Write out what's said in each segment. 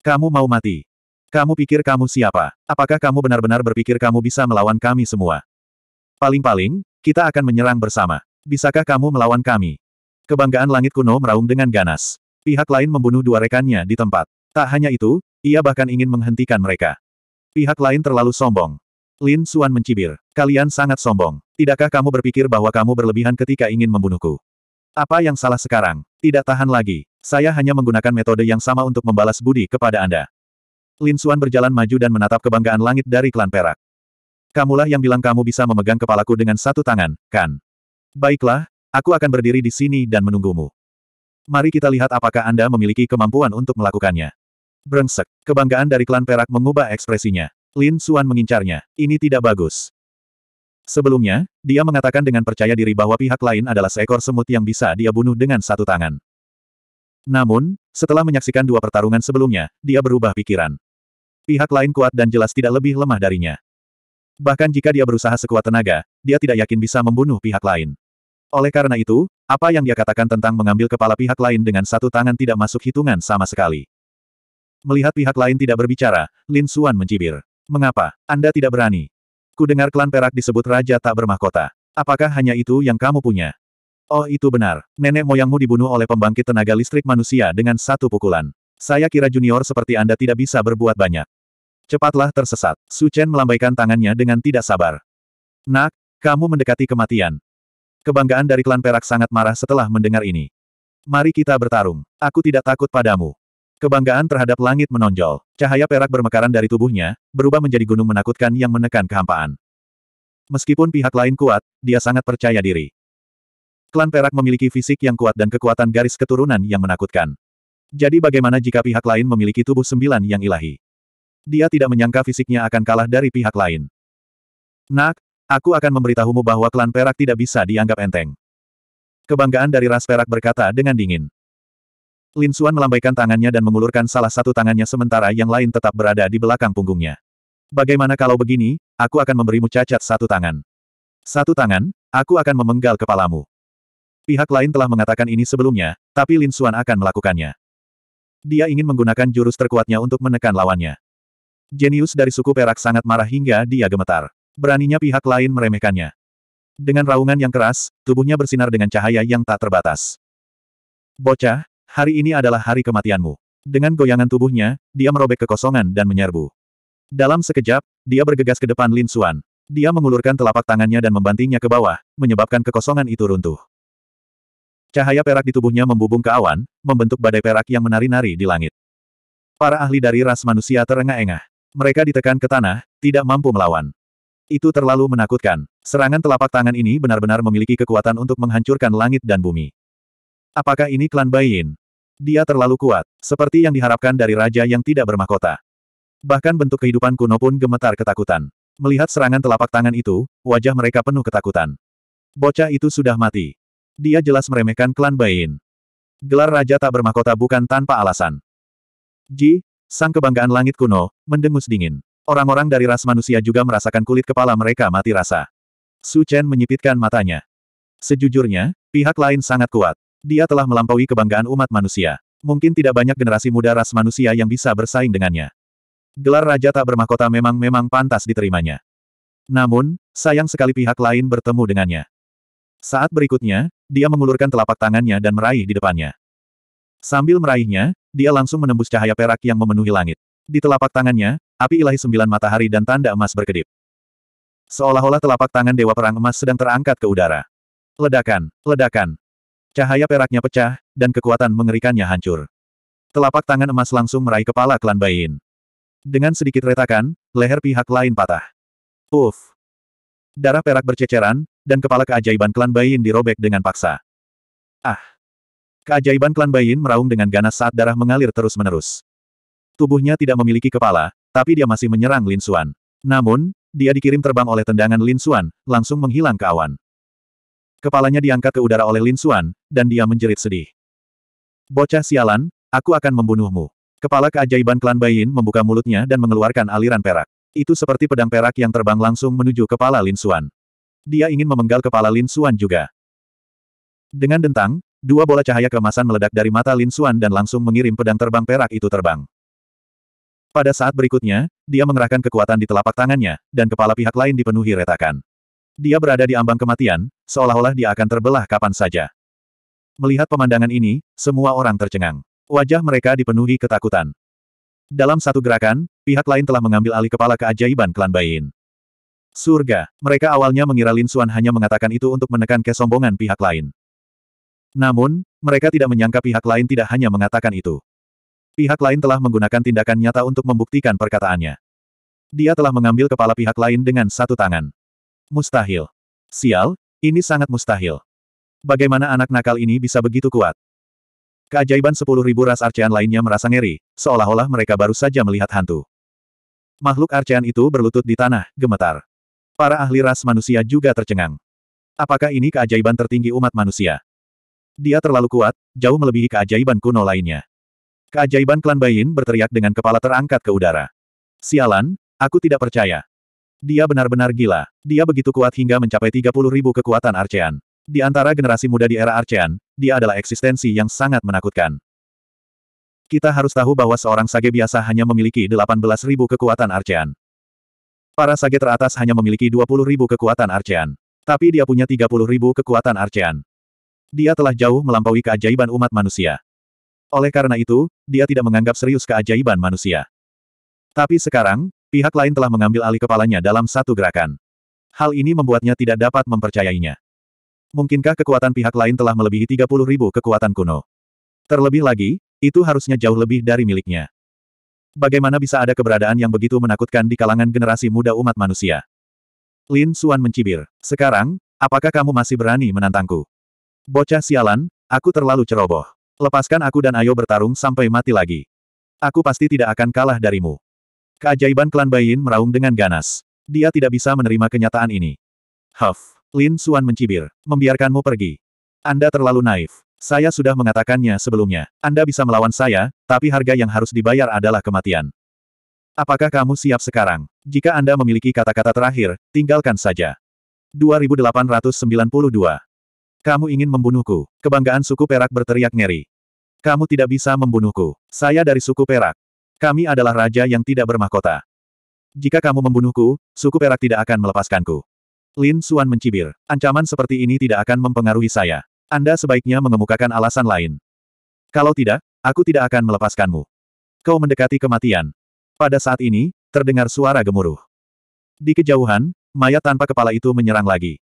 Kamu mau mati. Kamu pikir kamu siapa? Apakah kamu benar-benar berpikir kamu bisa melawan kami semua? Paling-paling, kita akan menyerang bersama. Bisakah kamu melawan kami? Kebanggaan langit kuno meraung dengan ganas. Pihak lain membunuh dua rekannya di tempat. Tak hanya itu, ia bahkan ingin menghentikan mereka. Pihak lain terlalu sombong. Lin Suan mencibir. Kalian sangat sombong. Tidakkah kamu berpikir bahwa kamu berlebihan ketika ingin membunuhku? Apa yang salah sekarang? Tidak tahan lagi. Saya hanya menggunakan metode yang sama untuk membalas budi kepada Anda. Lin Suan berjalan maju dan menatap kebanggaan langit dari klan perak. Kamulah yang bilang kamu bisa memegang kepalaku dengan satu tangan, kan? Baiklah, aku akan berdiri di sini dan menunggumu. Mari kita lihat apakah Anda memiliki kemampuan untuk melakukannya. Brengsek, kebanggaan dari klan perak mengubah ekspresinya. Lin Suan mengincarnya. Ini tidak bagus. Sebelumnya, dia mengatakan dengan percaya diri bahwa pihak lain adalah seekor semut yang bisa dia bunuh dengan satu tangan. Namun, setelah menyaksikan dua pertarungan sebelumnya, dia berubah pikiran. Pihak lain kuat dan jelas tidak lebih lemah darinya. Bahkan jika dia berusaha sekuat tenaga, dia tidak yakin bisa membunuh pihak lain. Oleh karena itu, apa yang dia katakan tentang mengambil kepala pihak lain dengan satu tangan tidak masuk hitungan sama sekali. Melihat pihak lain tidak berbicara, Lin Xuan mencibir. Mengapa? Anda tidak berani. Ku dengar klan perak disebut raja tak bermahkota. Apakah hanya itu yang kamu punya? Oh itu benar, nenek moyangmu dibunuh oleh pembangkit tenaga listrik manusia dengan satu pukulan. Saya kira junior seperti Anda tidak bisa berbuat banyak. Cepatlah tersesat. Su Chen melambaikan tangannya dengan tidak sabar. Nak, kamu mendekati kematian. Kebanggaan dari klan perak sangat marah setelah mendengar ini. Mari kita bertarung. Aku tidak takut padamu. Kebanggaan terhadap langit menonjol. Cahaya perak bermekaran dari tubuhnya, berubah menjadi gunung menakutkan yang menekan kehampaan. Meskipun pihak lain kuat, dia sangat percaya diri. Klan perak memiliki fisik yang kuat dan kekuatan garis keturunan yang menakutkan. Jadi bagaimana jika pihak lain memiliki tubuh sembilan yang ilahi? Dia tidak menyangka fisiknya akan kalah dari pihak lain. Nak, aku akan memberitahumu bahwa klan perak tidak bisa dianggap enteng. Kebanggaan dari ras perak berkata dengan dingin. Lin Xuan melambaikan tangannya dan mengulurkan salah satu tangannya sementara yang lain tetap berada di belakang punggungnya. Bagaimana kalau begini, aku akan memberimu cacat satu tangan. Satu tangan, aku akan memenggal kepalamu. Pihak lain telah mengatakan ini sebelumnya, tapi Lin Xuan akan melakukannya. Dia ingin menggunakan jurus terkuatnya untuk menekan lawannya. Jenius dari suku Perak sangat marah hingga dia gemetar. Beraninya pihak lain meremehkannya. Dengan raungan yang keras, tubuhnya bersinar dengan cahaya yang tak terbatas. Bocah, Hari ini adalah hari kematianmu. Dengan goyangan tubuhnya, dia merobek kekosongan dan menyerbu. Dalam sekejap, dia bergegas ke depan Lin Xuan. Dia mengulurkan telapak tangannya dan membantingnya ke bawah, menyebabkan kekosongan itu runtuh. Cahaya perak di tubuhnya membubung ke awan, membentuk badai perak yang menari-nari di langit. Para ahli dari ras manusia terengah-engah. Mereka ditekan ke tanah, tidak mampu melawan. Itu terlalu menakutkan. Serangan telapak tangan ini benar-benar memiliki kekuatan untuk menghancurkan langit dan bumi. Apakah ini klan Bayin? Dia terlalu kuat, seperti yang diharapkan dari raja yang tidak bermahkota. Bahkan bentuk kehidupan kuno pun gemetar ketakutan. Melihat serangan telapak tangan itu, wajah mereka penuh ketakutan. Bocah itu sudah mati. Dia jelas meremehkan klan Bain. Gelar raja tak bermahkota bukan tanpa alasan. Ji, sang kebanggaan langit kuno, mendengus dingin. Orang-orang dari ras manusia juga merasakan kulit kepala mereka mati rasa. Su Chen menyipitkan matanya. Sejujurnya, pihak lain sangat kuat. Dia telah melampaui kebanggaan umat manusia. Mungkin tidak banyak generasi muda ras manusia yang bisa bersaing dengannya. Gelar raja tak bermahkota memang-memang pantas diterimanya. Namun, sayang sekali pihak lain bertemu dengannya. Saat berikutnya, dia mengulurkan telapak tangannya dan meraih di depannya. Sambil meraihnya, dia langsung menembus cahaya perak yang memenuhi langit. Di telapak tangannya, api ilahi sembilan matahari dan tanda emas berkedip. Seolah-olah telapak tangan Dewa Perang Emas sedang terangkat ke udara. Ledakan, ledakan, Cahaya peraknya pecah, dan kekuatan mengerikannya hancur. Telapak tangan emas langsung meraih kepala klan Bayin. Dengan sedikit retakan, leher pihak lain patah. Uff! Darah perak berceceran, dan kepala keajaiban klan Bayin dirobek dengan paksa. Ah! Keajaiban klan Bayin meraung dengan ganas saat darah mengalir terus-menerus. Tubuhnya tidak memiliki kepala, tapi dia masih menyerang Lin Xuan. Namun, dia dikirim terbang oleh tendangan Lin Xuan, langsung menghilang ke awan. Kepalanya diangkat ke udara oleh Lin Xuan, dan dia menjerit sedih. Bocah sialan, aku akan membunuhmu. Kepala keajaiban klan Bayin membuka mulutnya dan mengeluarkan aliran perak. Itu seperti pedang perak yang terbang langsung menuju kepala Lin Xuan. Dia ingin memenggal kepala Lin Xuan juga. Dengan dentang, dua bola cahaya kemasan meledak dari mata Lin Xuan dan langsung mengirim pedang terbang perak itu terbang. Pada saat berikutnya, dia mengerahkan kekuatan di telapak tangannya, dan kepala pihak lain dipenuhi retakan. Dia berada di ambang kematian, seolah-olah dia akan terbelah kapan saja. Melihat pemandangan ini, semua orang tercengang. Wajah mereka dipenuhi ketakutan. Dalam satu gerakan, pihak lain telah mengambil alih kepala keajaiban klan Baiin. Surga, mereka awalnya mengira Lin Suan hanya mengatakan itu untuk menekan kesombongan pihak lain. Namun, mereka tidak menyangka pihak lain tidak hanya mengatakan itu. Pihak lain telah menggunakan tindakan nyata untuk membuktikan perkataannya. Dia telah mengambil kepala pihak lain dengan satu tangan. Mustahil. Sial, ini sangat mustahil. Bagaimana anak nakal ini bisa begitu kuat? Keajaiban sepuluh ribu ras arcean lainnya merasa ngeri, seolah-olah mereka baru saja melihat hantu. Makhluk arcean itu berlutut di tanah, gemetar. Para ahli ras manusia juga tercengang. Apakah ini keajaiban tertinggi umat manusia? Dia terlalu kuat, jauh melebihi keajaiban kuno lainnya. Keajaiban klan Bayin berteriak dengan kepala terangkat ke udara. Sialan, aku tidak percaya. Dia benar-benar gila. Dia begitu kuat hingga mencapai 30 ribu kekuatan Archean. Di antara generasi muda di era Archean, dia adalah eksistensi yang sangat menakutkan. Kita harus tahu bahwa seorang sage biasa hanya memiliki 18 ribu kekuatan Archean. Para sage teratas hanya memiliki 20 ribu kekuatan Archean. Tapi dia punya 30 ribu kekuatan Archean. Dia telah jauh melampaui keajaiban umat manusia. Oleh karena itu, dia tidak menganggap serius keajaiban manusia. Tapi sekarang, Pihak lain telah mengambil alih kepalanya dalam satu gerakan. Hal ini membuatnya tidak dapat mempercayainya. Mungkinkah kekuatan pihak lain telah melebihi 30 ribu kekuatan kuno? Terlebih lagi, itu harusnya jauh lebih dari miliknya. Bagaimana bisa ada keberadaan yang begitu menakutkan di kalangan generasi muda umat manusia? Lin Suan mencibir. Sekarang, apakah kamu masih berani menantangku? Bocah sialan, aku terlalu ceroboh. Lepaskan aku dan ayo bertarung sampai mati lagi. Aku pasti tidak akan kalah darimu. Keajaiban klan Bayin meraung dengan ganas. Dia tidak bisa menerima kenyataan ini. Huff. Lin Suan mencibir. Membiarkanmu pergi. Anda terlalu naif. Saya sudah mengatakannya sebelumnya. Anda bisa melawan saya, tapi harga yang harus dibayar adalah kematian. Apakah kamu siap sekarang? Jika Anda memiliki kata-kata terakhir, tinggalkan saja. 2892. Kamu ingin membunuhku. Kebanggaan suku Perak berteriak ngeri. Kamu tidak bisa membunuhku. Saya dari suku Perak. Kami adalah raja yang tidak bermahkota. Jika kamu membunuhku, suku perak tidak akan melepaskanku. Lin Suan mencibir. Ancaman seperti ini tidak akan mempengaruhi saya. Anda sebaiknya mengemukakan alasan lain. Kalau tidak, aku tidak akan melepaskanmu. Kau mendekati kematian. Pada saat ini, terdengar suara gemuruh. Di kejauhan, mayat tanpa kepala itu menyerang lagi.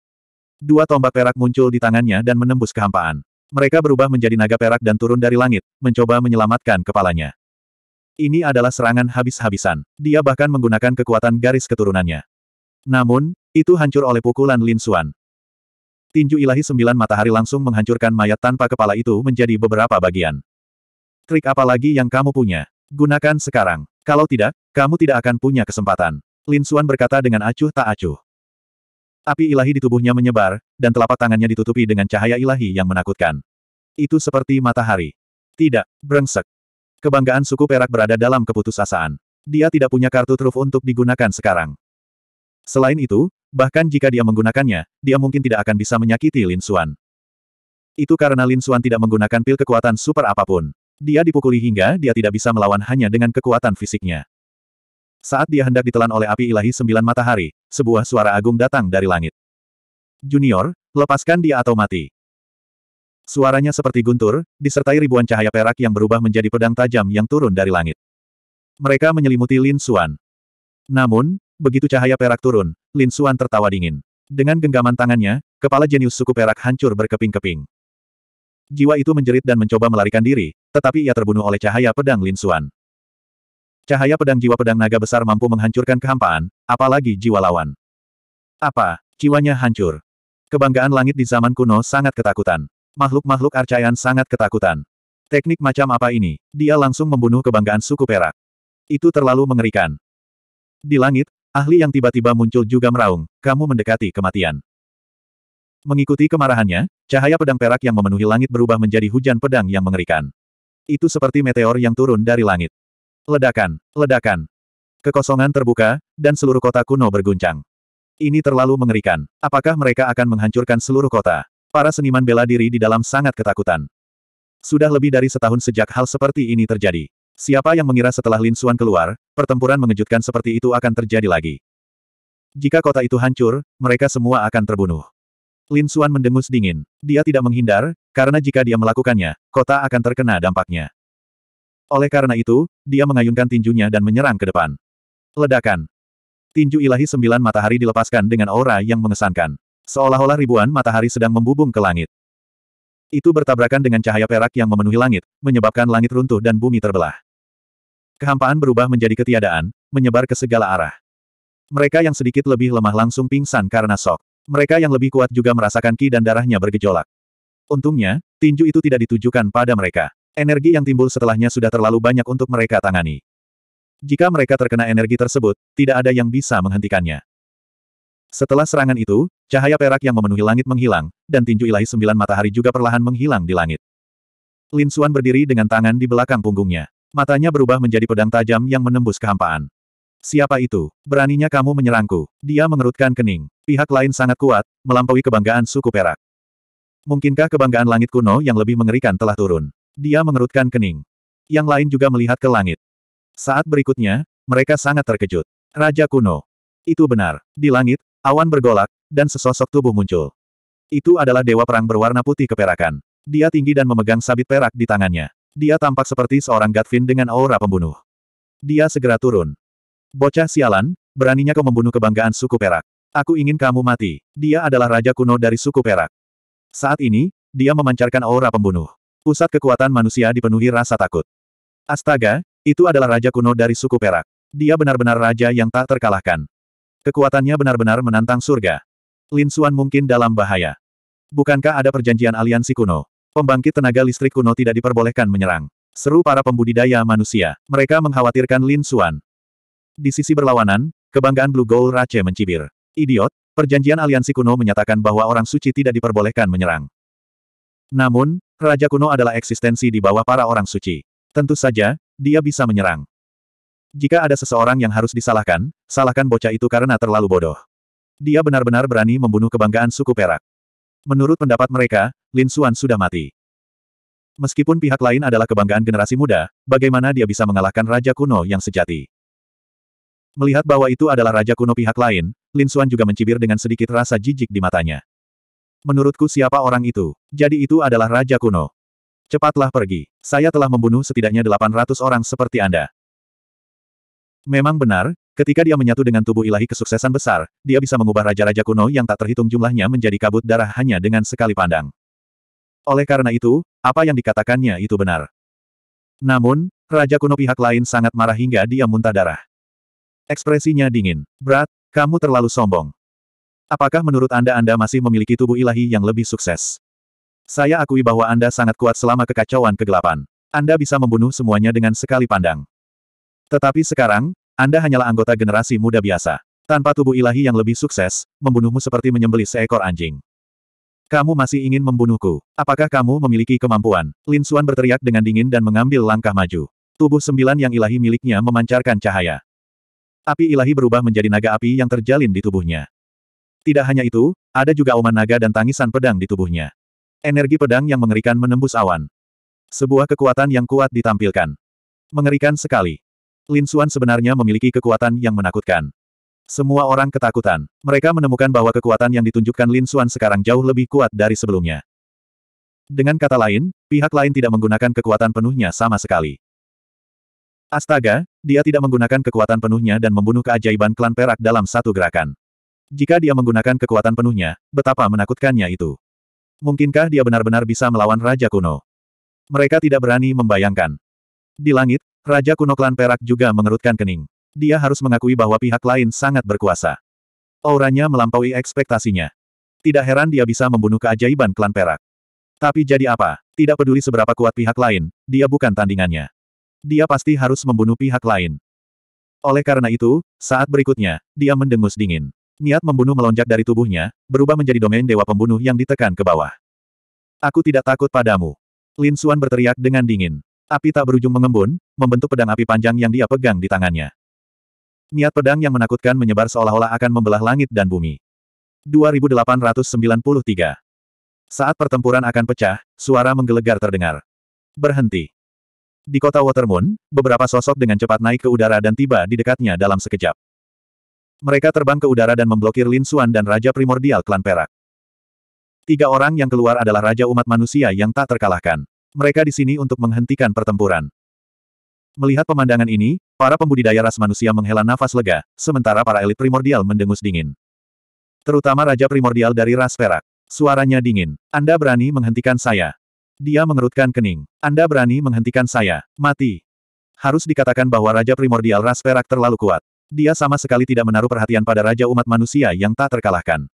Dua tombak perak muncul di tangannya dan menembus kehampaan. Mereka berubah menjadi naga perak dan turun dari langit, mencoba menyelamatkan kepalanya. Ini adalah serangan habis-habisan. Dia bahkan menggunakan kekuatan garis keturunannya. Namun, itu hancur oleh pukulan Lin Xuan. Tinju ilahi sembilan matahari langsung menghancurkan mayat tanpa kepala itu menjadi beberapa bagian. Trik apa lagi yang kamu punya? Gunakan sekarang. Kalau tidak, kamu tidak akan punya kesempatan. Lin Xuan berkata dengan acuh tak acuh. Api ilahi di tubuhnya menyebar, dan telapak tangannya ditutupi dengan cahaya ilahi yang menakutkan. Itu seperti matahari. Tidak, brengsek. Kebanggaan suku Perak berada dalam keputusasaan. Dia tidak punya kartu truf untuk digunakan sekarang. Selain itu, bahkan jika dia menggunakannya, dia mungkin tidak akan bisa menyakiti Lin Xuan. Itu karena Lin Xuan tidak menggunakan pil kekuatan super apapun. Dia dipukuli hingga dia tidak bisa melawan hanya dengan kekuatan fisiknya. Saat dia hendak ditelan oleh api ilahi sembilan matahari, sebuah suara agung datang dari langit. Junior, lepaskan dia atau mati. Suaranya seperti guntur, disertai ribuan cahaya perak yang berubah menjadi pedang tajam yang turun dari langit. Mereka menyelimuti Lin Xuan. Namun, begitu cahaya perak turun, Lin Xuan tertawa dingin. Dengan genggaman tangannya, kepala jenius suku perak hancur berkeping-keping. Jiwa itu menjerit dan mencoba melarikan diri, tetapi ia terbunuh oleh cahaya pedang Lin Xuan. Cahaya pedang jiwa pedang naga besar mampu menghancurkan kehampaan, apalagi jiwa lawan. Apa? Jiwanya hancur. Kebanggaan langit di zaman kuno sangat ketakutan makhluk-makhluk arcaian sangat ketakutan. Teknik macam apa ini? Dia langsung membunuh kebanggaan suku Perak. Itu terlalu mengerikan. Di langit, ahli yang tiba-tiba muncul juga meraung, kamu mendekati kematian. Mengikuti kemarahannya, cahaya pedang perak yang memenuhi langit berubah menjadi hujan pedang yang mengerikan. Itu seperti meteor yang turun dari langit. Ledakan, ledakan. Kekosongan terbuka, dan seluruh kota kuno berguncang. Ini terlalu mengerikan. Apakah mereka akan menghancurkan seluruh kota? Para seniman bela diri di dalam sangat ketakutan. Sudah lebih dari setahun sejak hal seperti ini terjadi. Siapa yang mengira setelah Lin Xuan keluar, pertempuran mengejutkan seperti itu akan terjadi lagi. Jika kota itu hancur, mereka semua akan terbunuh. Lin Xuan mendengus dingin. Dia tidak menghindar, karena jika dia melakukannya, kota akan terkena dampaknya. Oleh karena itu, dia mengayunkan tinjunya dan menyerang ke depan. Ledakan. Tinju ilahi sembilan matahari dilepaskan dengan aura yang mengesankan. Seolah-olah ribuan matahari sedang membubung ke langit. Itu bertabrakan dengan cahaya perak yang memenuhi langit, menyebabkan langit runtuh dan bumi terbelah. Kehampaan berubah menjadi ketiadaan, menyebar ke segala arah. Mereka yang sedikit lebih lemah langsung pingsan karena sok. Mereka yang lebih kuat juga merasakan ki dan darahnya bergejolak. Untungnya, tinju itu tidak ditujukan pada mereka. Energi yang timbul setelahnya sudah terlalu banyak untuk mereka tangani. Jika mereka terkena energi tersebut, tidak ada yang bisa menghentikannya. Setelah serangan itu, cahaya perak yang memenuhi langit menghilang, dan tinju ilahi sembilan matahari juga perlahan menghilang di langit. Lin Xuan berdiri dengan tangan di belakang punggungnya. Matanya berubah menjadi pedang tajam yang menembus kehampaan. Siapa itu? Beraninya kamu menyerangku. Dia mengerutkan kening. Pihak lain sangat kuat, melampaui kebanggaan suku perak. Mungkinkah kebanggaan langit kuno yang lebih mengerikan telah turun? Dia mengerutkan kening. Yang lain juga melihat ke langit. Saat berikutnya, mereka sangat terkejut. Raja kuno. Itu benar. Di langit, Awan bergolak, dan sesosok tubuh muncul. Itu adalah dewa perang berwarna putih keperakan. Dia tinggi dan memegang sabit perak di tangannya. Dia tampak seperti seorang Gatvin dengan aura pembunuh. Dia segera turun. Bocah sialan, beraninya kau membunuh kebanggaan suku perak. Aku ingin kamu mati. Dia adalah raja kuno dari suku perak. Saat ini, dia memancarkan aura pembunuh. Pusat kekuatan manusia dipenuhi rasa takut. Astaga, itu adalah raja kuno dari suku perak. Dia benar-benar raja yang tak terkalahkan. Kekuatannya benar-benar menantang surga. Lin Xuan mungkin dalam bahaya. Bukankah ada perjanjian aliansi kuno? Pembangkit tenaga listrik kuno tidak diperbolehkan menyerang. Seru para pembudidaya manusia. Mereka mengkhawatirkan Lin Xuan. Di sisi berlawanan, kebanggaan Blue Gold Rache mencibir. Idiot, perjanjian aliansi kuno menyatakan bahwa orang suci tidak diperbolehkan menyerang. Namun, Raja kuno adalah eksistensi di bawah para orang suci. Tentu saja, dia bisa menyerang. Jika ada seseorang yang harus disalahkan, salahkan bocah itu karena terlalu bodoh. Dia benar-benar berani membunuh kebanggaan suku Perak. Menurut pendapat mereka, Lin Xuan sudah mati. Meskipun pihak lain adalah kebanggaan generasi muda, bagaimana dia bisa mengalahkan Raja Kuno yang sejati? Melihat bahwa itu adalah Raja Kuno pihak lain, Lin Xuan juga mencibir dengan sedikit rasa jijik di matanya. Menurutku siapa orang itu? Jadi itu adalah Raja Kuno. Cepatlah pergi. Saya telah membunuh setidaknya 800 orang seperti Anda. Memang benar, ketika dia menyatu dengan tubuh ilahi kesuksesan besar, dia bisa mengubah raja-raja kuno yang tak terhitung jumlahnya menjadi kabut darah hanya dengan sekali pandang. Oleh karena itu, apa yang dikatakannya itu benar. Namun, raja kuno pihak lain sangat marah hingga dia muntah darah. Ekspresinya dingin. Berat, kamu terlalu sombong. Apakah menurut Anda Anda masih memiliki tubuh ilahi yang lebih sukses? Saya akui bahwa Anda sangat kuat selama kekacauan kegelapan. Anda bisa membunuh semuanya dengan sekali pandang. Tetapi sekarang, Anda hanyalah anggota generasi muda biasa. Tanpa tubuh ilahi yang lebih sukses, membunuhmu seperti menyembelih seekor anjing. Kamu masih ingin membunuhku. Apakah kamu memiliki kemampuan? Lin Suan berteriak dengan dingin dan mengambil langkah maju. Tubuh sembilan yang ilahi miliknya memancarkan cahaya. Api ilahi berubah menjadi naga api yang terjalin di tubuhnya. Tidak hanya itu, ada juga auman naga dan tangisan pedang di tubuhnya. Energi pedang yang mengerikan menembus awan. Sebuah kekuatan yang kuat ditampilkan. Mengerikan sekali. Lin Xuan sebenarnya memiliki kekuatan yang menakutkan. Semua orang ketakutan. Mereka menemukan bahwa kekuatan yang ditunjukkan Lin Xuan sekarang jauh lebih kuat dari sebelumnya. Dengan kata lain, pihak lain tidak menggunakan kekuatan penuhnya sama sekali. Astaga, dia tidak menggunakan kekuatan penuhnya dan membunuh keajaiban klan perak dalam satu gerakan. Jika dia menggunakan kekuatan penuhnya, betapa menakutkannya itu. Mungkinkah dia benar-benar bisa melawan Raja Kuno? Mereka tidak berani membayangkan. Di langit, Raja kuno klan perak juga mengerutkan kening. Dia harus mengakui bahwa pihak lain sangat berkuasa. Auranya melampaui ekspektasinya. Tidak heran dia bisa membunuh keajaiban klan perak. Tapi jadi apa? Tidak peduli seberapa kuat pihak lain, dia bukan tandingannya. Dia pasti harus membunuh pihak lain. Oleh karena itu, saat berikutnya, dia mendengus dingin. Niat membunuh melonjak dari tubuhnya, berubah menjadi domain dewa pembunuh yang ditekan ke bawah. Aku tidak takut padamu. Lin Suan berteriak dengan dingin. Api tak berujung mengembun, membentuk pedang api panjang yang dia pegang di tangannya. Niat pedang yang menakutkan menyebar seolah-olah akan membelah langit dan bumi. 2893 Saat pertempuran akan pecah, suara menggelegar terdengar. Berhenti. Di kota Watermoon, beberapa sosok dengan cepat naik ke udara dan tiba di dekatnya dalam sekejap. Mereka terbang ke udara dan memblokir Lin Xuan dan Raja Primordial Klan Perak. Tiga orang yang keluar adalah Raja Umat Manusia yang tak terkalahkan. Mereka di sini untuk menghentikan pertempuran. Melihat pemandangan ini, para pembudidaya ras manusia menghela nafas lega, sementara para elit primordial mendengus dingin. Terutama Raja Primordial dari ras perak. Suaranya dingin. Anda berani menghentikan saya. Dia mengerutkan kening. Anda berani menghentikan saya. Mati. Harus dikatakan bahwa Raja Primordial ras perak terlalu kuat. Dia sama sekali tidak menaruh perhatian pada Raja Umat Manusia yang tak terkalahkan.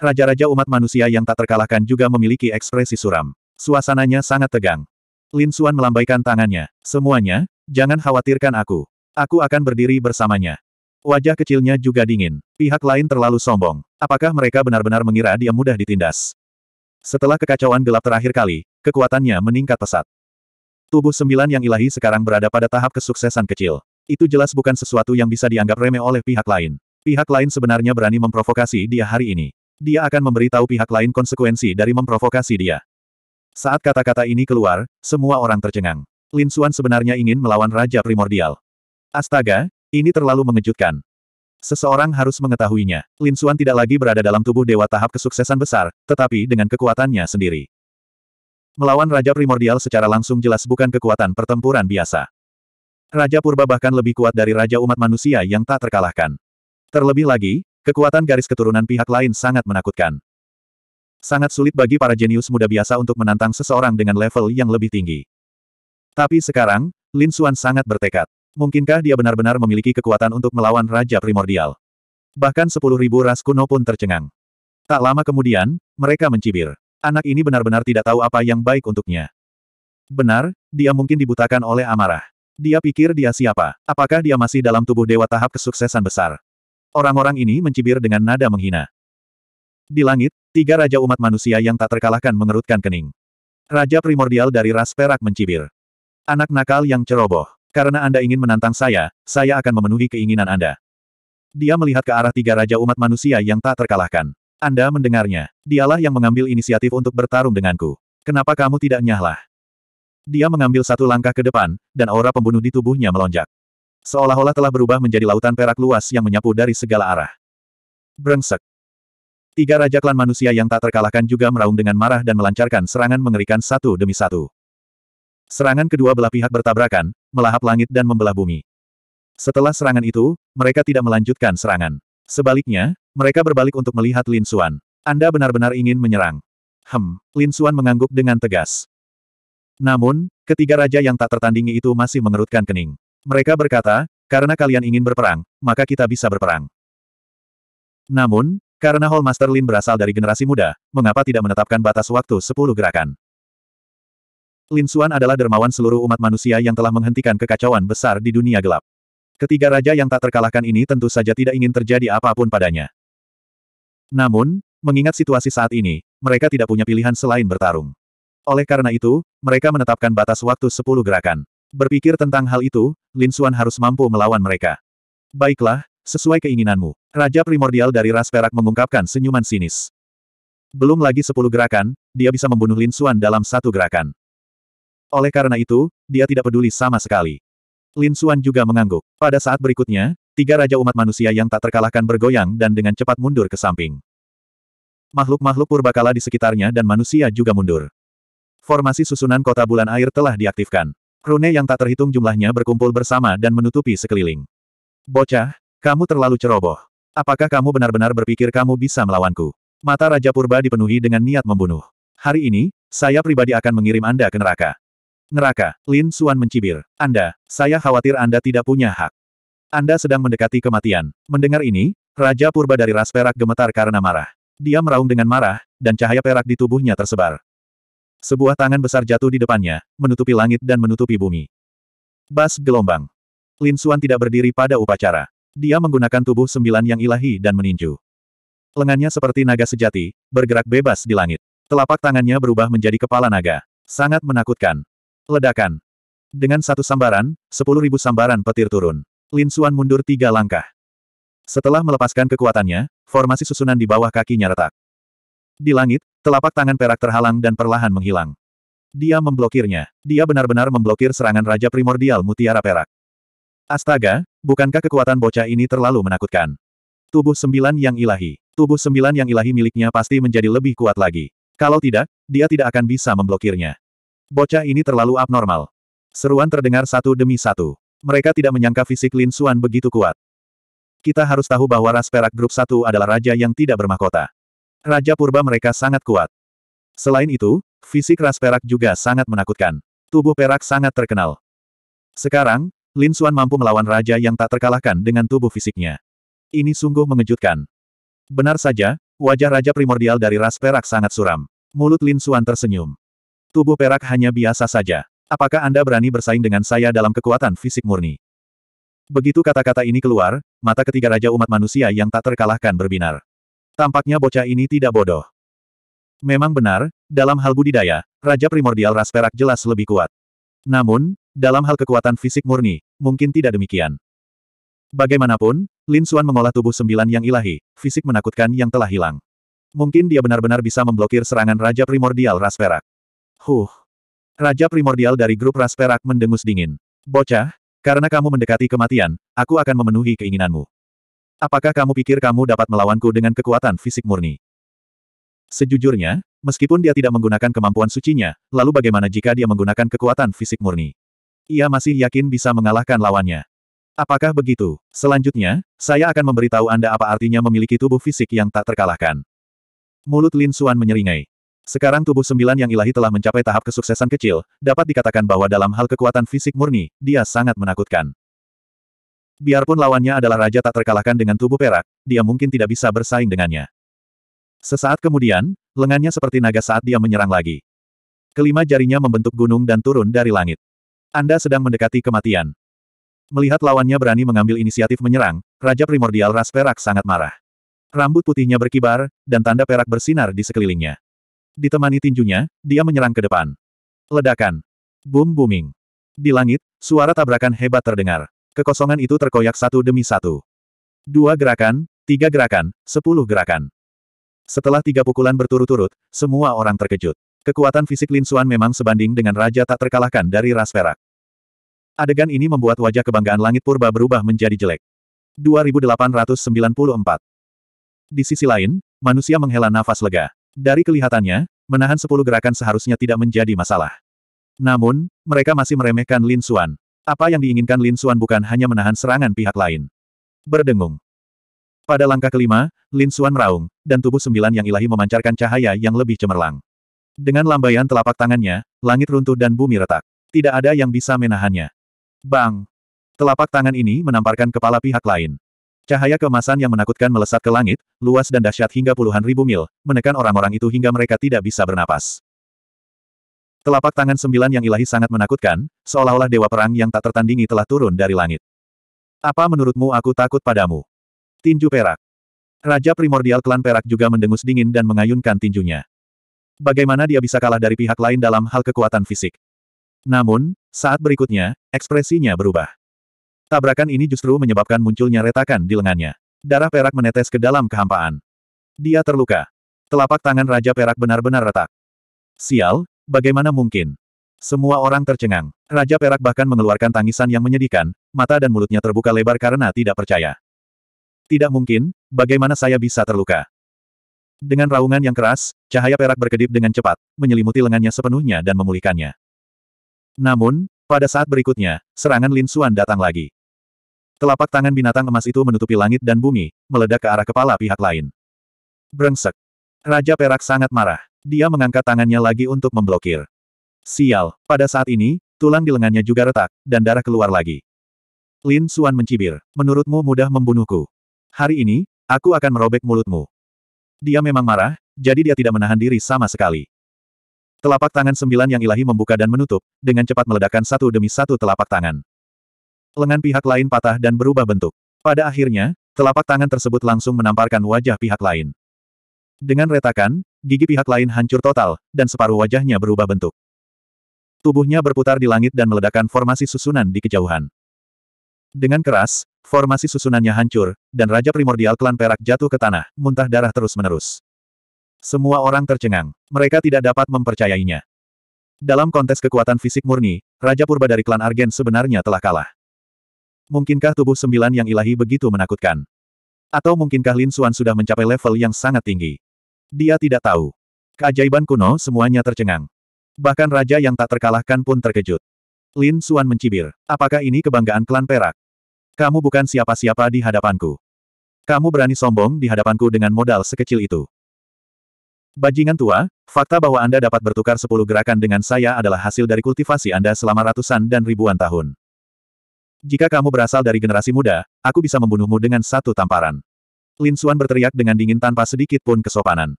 Raja-raja umat manusia yang tak terkalahkan juga memiliki ekspresi suram. Suasananya sangat tegang. Lin Xuan melambaikan tangannya. Semuanya, jangan khawatirkan aku. Aku akan berdiri bersamanya. Wajah kecilnya juga dingin. Pihak lain terlalu sombong. Apakah mereka benar-benar mengira dia mudah ditindas? Setelah kekacauan gelap terakhir kali, kekuatannya meningkat pesat. Tubuh sembilan yang ilahi sekarang berada pada tahap kesuksesan kecil. Itu jelas bukan sesuatu yang bisa dianggap remeh oleh pihak lain. Pihak lain sebenarnya berani memprovokasi dia hari ini. Dia akan memberitahu pihak lain konsekuensi dari memprovokasi dia. Saat kata-kata ini keluar, semua orang tercengang. Lin Xuan sebenarnya ingin melawan Raja Primordial. Astaga, ini terlalu mengejutkan. Seseorang harus mengetahuinya. Lin Xuan tidak lagi berada dalam tubuh dewa tahap kesuksesan besar, tetapi dengan kekuatannya sendiri. Melawan Raja Primordial secara langsung jelas bukan kekuatan pertempuran biasa. Raja Purba bahkan lebih kuat dari Raja Umat Manusia yang tak terkalahkan. Terlebih lagi, kekuatan garis keturunan pihak lain sangat menakutkan. Sangat sulit bagi para jenius muda biasa untuk menantang seseorang dengan level yang lebih tinggi. Tapi sekarang, Lin Xuan sangat bertekad. Mungkinkah dia benar-benar memiliki kekuatan untuk melawan Raja Primordial? Bahkan sepuluh ribu ras kuno pun tercengang. Tak lama kemudian, mereka mencibir. Anak ini benar-benar tidak tahu apa yang baik untuknya. Benar, dia mungkin dibutakan oleh amarah. Dia pikir dia siapa, apakah dia masih dalam tubuh dewa tahap kesuksesan besar. Orang-orang ini mencibir dengan nada menghina. Di langit, tiga raja umat manusia yang tak terkalahkan mengerutkan kening. Raja primordial dari ras perak mencibir. Anak nakal yang ceroboh. Karena Anda ingin menantang saya, saya akan memenuhi keinginan Anda. Dia melihat ke arah tiga raja umat manusia yang tak terkalahkan. Anda mendengarnya. Dialah yang mengambil inisiatif untuk bertarung denganku. Kenapa kamu tidak nyahlah? Dia mengambil satu langkah ke depan, dan aura pembunuh di tubuhnya melonjak. Seolah-olah telah berubah menjadi lautan perak luas yang menyapu dari segala arah. Brengsek. Tiga raja klan manusia yang tak terkalahkan juga meraung dengan marah dan melancarkan serangan mengerikan satu demi satu. Serangan kedua belah pihak bertabrakan, melahap langit dan membelah bumi. Setelah serangan itu, mereka tidak melanjutkan serangan. Sebaliknya, mereka berbalik untuk melihat Lin Xuan. Anda benar-benar ingin menyerang. Hem, Lin Xuan mengangguk dengan tegas. Namun, ketiga raja yang tak tertandingi itu masih mengerutkan kening. Mereka berkata, karena kalian ingin berperang, maka kita bisa berperang. Namun, karena Hall Master Lin berasal dari generasi muda, mengapa tidak menetapkan batas waktu 10 gerakan? Lin Xuan adalah dermawan seluruh umat manusia yang telah menghentikan kekacauan besar di dunia gelap. Ketiga raja yang tak terkalahkan ini tentu saja tidak ingin terjadi apapun padanya. Namun, mengingat situasi saat ini, mereka tidak punya pilihan selain bertarung. Oleh karena itu, mereka menetapkan batas waktu 10 gerakan. Berpikir tentang hal itu, Lin Xuan harus mampu melawan mereka. Baiklah, Sesuai keinginanmu. Raja primordial dari ras perak mengungkapkan senyuman sinis. Belum lagi sepuluh gerakan, dia bisa membunuh Lin Xuan dalam satu gerakan. Oleh karena itu, dia tidak peduli sama sekali. Lin Xuan juga mengangguk. Pada saat berikutnya, tiga raja umat manusia yang tak terkalahkan bergoyang dan dengan cepat mundur ke samping. Makhluk-makhluk purbakala di sekitarnya dan manusia juga mundur. Formasi susunan kota bulan air telah diaktifkan. Rune yang tak terhitung jumlahnya berkumpul bersama dan menutupi sekeliling. Bocah, kamu terlalu ceroboh. Apakah kamu benar-benar berpikir kamu bisa melawanku? Mata Raja Purba dipenuhi dengan niat membunuh. Hari ini, saya pribadi akan mengirim Anda ke neraka. Neraka, Lin Suan mencibir. Anda, saya khawatir Anda tidak punya hak. Anda sedang mendekati kematian. Mendengar ini, Raja Purba dari ras perak gemetar karena marah. Dia meraung dengan marah, dan cahaya perak di tubuhnya tersebar. Sebuah tangan besar jatuh di depannya, menutupi langit dan menutupi bumi. Bas gelombang. Lin Suan tidak berdiri pada upacara. Dia menggunakan tubuh sembilan yang ilahi dan meninju. Lengannya seperti naga sejati, bergerak bebas di langit. Telapak tangannya berubah menjadi kepala naga. Sangat menakutkan. Ledakan. Dengan satu sambaran, sepuluh ribu sambaran petir turun. Lin Xuan mundur tiga langkah. Setelah melepaskan kekuatannya, formasi susunan di bawah kakinya retak. Di langit, telapak tangan perak terhalang dan perlahan menghilang. Dia memblokirnya. Dia benar-benar memblokir serangan Raja Primordial Mutiara Perak. Astaga, bukankah kekuatan bocah ini terlalu menakutkan? Tubuh sembilan yang ilahi. Tubuh sembilan yang ilahi miliknya pasti menjadi lebih kuat lagi. Kalau tidak, dia tidak akan bisa memblokirnya. Bocah ini terlalu abnormal. Seruan terdengar satu demi satu. Mereka tidak menyangka fisik Lin Xuan begitu kuat. Kita harus tahu bahwa ras perak grup satu adalah raja yang tidak bermahkota. Raja purba mereka sangat kuat. Selain itu, fisik ras perak juga sangat menakutkan. Tubuh perak sangat terkenal. Sekarang, Lin Xuan mampu melawan raja yang tak terkalahkan dengan tubuh fisiknya. Ini sungguh mengejutkan. Benar saja, wajah raja primordial dari ras perak sangat suram. Mulut Lin Xuan tersenyum. Tubuh perak hanya biasa saja. Apakah Anda berani bersaing dengan saya dalam kekuatan fisik murni? Begitu kata-kata ini keluar, mata ketiga raja umat manusia yang tak terkalahkan berbinar. Tampaknya bocah ini tidak bodoh. Memang benar, dalam hal budidaya, raja primordial ras perak jelas lebih kuat. Namun, dalam hal kekuatan fisik murni, mungkin tidak demikian. Bagaimanapun, Lin Xuan mengolah tubuh sembilan yang ilahi, fisik menakutkan yang telah hilang. Mungkin dia benar-benar bisa memblokir serangan Raja Primordial Rasperak. Huh. Raja Primordial dari grup Rasperak mendengus dingin. Bocah, karena kamu mendekati kematian, aku akan memenuhi keinginanmu. Apakah kamu pikir kamu dapat melawanku dengan kekuatan fisik murni? Sejujurnya, meskipun dia tidak menggunakan kemampuan sucinya, lalu bagaimana jika dia menggunakan kekuatan fisik murni? Ia masih yakin bisa mengalahkan lawannya. Apakah begitu? Selanjutnya, saya akan memberitahu Anda apa artinya memiliki tubuh fisik yang tak terkalahkan. Mulut Lin Suan menyeringai. Sekarang tubuh sembilan yang ilahi telah mencapai tahap kesuksesan kecil, dapat dikatakan bahwa dalam hal kekuatan fisik murni, dia sangat menakutkan. Biarpun lawannya adalah raja tak terkalahkan dengan tubuh perak, dia mungkin tidak bisa bersaing dengannya. Sesaat kemudian, lengannya seperti naga saat dia menyerang lagi. Kelima jarinya membentuk gunung dan turun dari langit. Anda sedang mendekati kematian. Melihat lawannya berani mengambil inisiatif menyerang, Raja Primordial Ras Perak sangat marah. Rambut putihnya berkibar, dan tanda perak bersinar di sekelilingnya. Ditemani tinjunya, dia menyerang ke depan. Ledakan. Boom booming. Di langit, suara tabrakan hebat terdengar. Kekosongan itu terkoyak satu demi satu. Dua gerakan, tiga gerakan, sepuluh gerakan. Setelah tiga pukulan berturut-turut, semua orang terkejut. Kekuatan fisik Lin Xuan memang sebanding dengan raja tak terkalahkan dari ras perak. Adegan ini membuat wajah kebanggaan langit purba berubah menjadi jelek. 2894 Di sisi lain, manusia menghela nafas lega. Dari kelihatannya, menahan sepuluh gerakan seharusnya tidak menjadi masalah. Namun, mereka masih meremehkan Lin Xuan. Apa yang diinginkan Lin Xuan bukan hanya menahan serangan pihak lain. Berdengung. Pada langkah kelima, Lin Xuan meraung, dan tubuh sembilan yang ilahi memancarkan cahaya yang lebih cemerlang. Dengan lambaian telapak tangannya, langit runtuh dan bumi retak. Tidak ada yang bisa menahannya. Bang! Telapak tangan ini menamparkan kepala pihak lain. Cahaya kemasan yang menakutkan melesat ke langit, luas dan dahsyat hingga puluhan ribu mil, menekan orang-orang itu hingga mereka tidak bisa bernapas. Telapak tangan sembilan yang ilahi sangat menakutkan, seolah-olah dewa perang yang tak tertandingi telah turun dari langit. Apa menurutmu aku takut padamu? Tinju perak. Raja primordial klan perak juga mendengus dingin dan mengayunkan tinjunya. Bagaimana dia bisa kalah dari pihak lain dalam hal kekuatan fisik? Namun, saat berikutnya, ekspresinya berubah. Tabrakan ini justru menyebabkan munculnya retakan di lengannya. Darah perak menetes ke dalam kehampaan. Dia terluka. Telapak tangan Raja Perak benar-benar retak. Sial, bagaimana mungkin? Semua orang tercengang. Raja Perak bahkan mengeluarkan tangisan yang menyedihkan, mata dan mulutnya terbuka lebar karena tidak percaya. Tidak mungkin, bagaimana saya bisa terluka? Dengan raungan yang keras, cahaya perak berkedip dengan cepat, menyelimuti lengannya sepenuhnya dan memulihkannya. Namun, pada saat berikutnya, serangan Lin Xuan datang lagi. Telapak tangan binatang emas itu menutupi langit dan bumi, meledak ke arah kepala pihak lain. Brengsek. Raja Perak sangat marah. Dia mengangkat tangannya lagi untuk memblokir. Sial, pada saat ini, tulang di lengannya juga retak, dan darah keluar lagi. Lin Xuan mencibir, menurutmu mudah membunuhku. Hari ini, aku akan merobek mulutmu. Dia memang marah, jadi dia tidak menahan diri sama sekali. Telapak tangan sembilan yang ilahi membuka dan menutup, dengan cepat meledakkan satu demi satu telapak tangan. Lengan pihak lain patah dan berubah bentuk. Pada akhirnya, telapak tangan tersebut langsung menamparkan wajah pihak lain. Dengan retakan, gigi pihak lain hancur total, dan separuh wajahnya berubah bentuk. Tubuhnya berputar di langit dan meledakkan formasi susunan di kejauhan. Dengan keras, formasi susunannya hancur, dan Raja Primordial Klan Perak jatuh ke tanah, muntah darah terus-menerus. Semua orang tercengang. Mereka tidak dapat mempercayainya. Dalam kontes kekuatan fisik murni, Raja Purba dari klan Argen sebenarnya telah kalah. Mungkinkah tubuh sembilan yang ilahi begitu menakutkan? Atau mungkinkah Lin Xuan sudah mencapai level yang sangat tinggi? Dia tidak tahu. Keajaiban kuno semuanya tercengang. Bahkan Raja yang tak terkalahkan pun terkejut. Lin Xuan mencibir. Apakah ini kebanggaan klan Perak? Kamu bukan siapa-siapa di hadapanku. Kamu berani sombong di hadapanku dengan modal sekecil itu. Bajingan tua, fakta bahwa Anda dapat bertukar sepuluh gerakan dengan saya adalah hasil dari kultivasi Anda selama ratusan dan ribuan tahun. Jika kamu berasal dari generasi muda, aku bisa membunuhmu dengan satu tamparan. Lin Xuan berteriak dengan dingin tanpa sedikit pun kesopanan.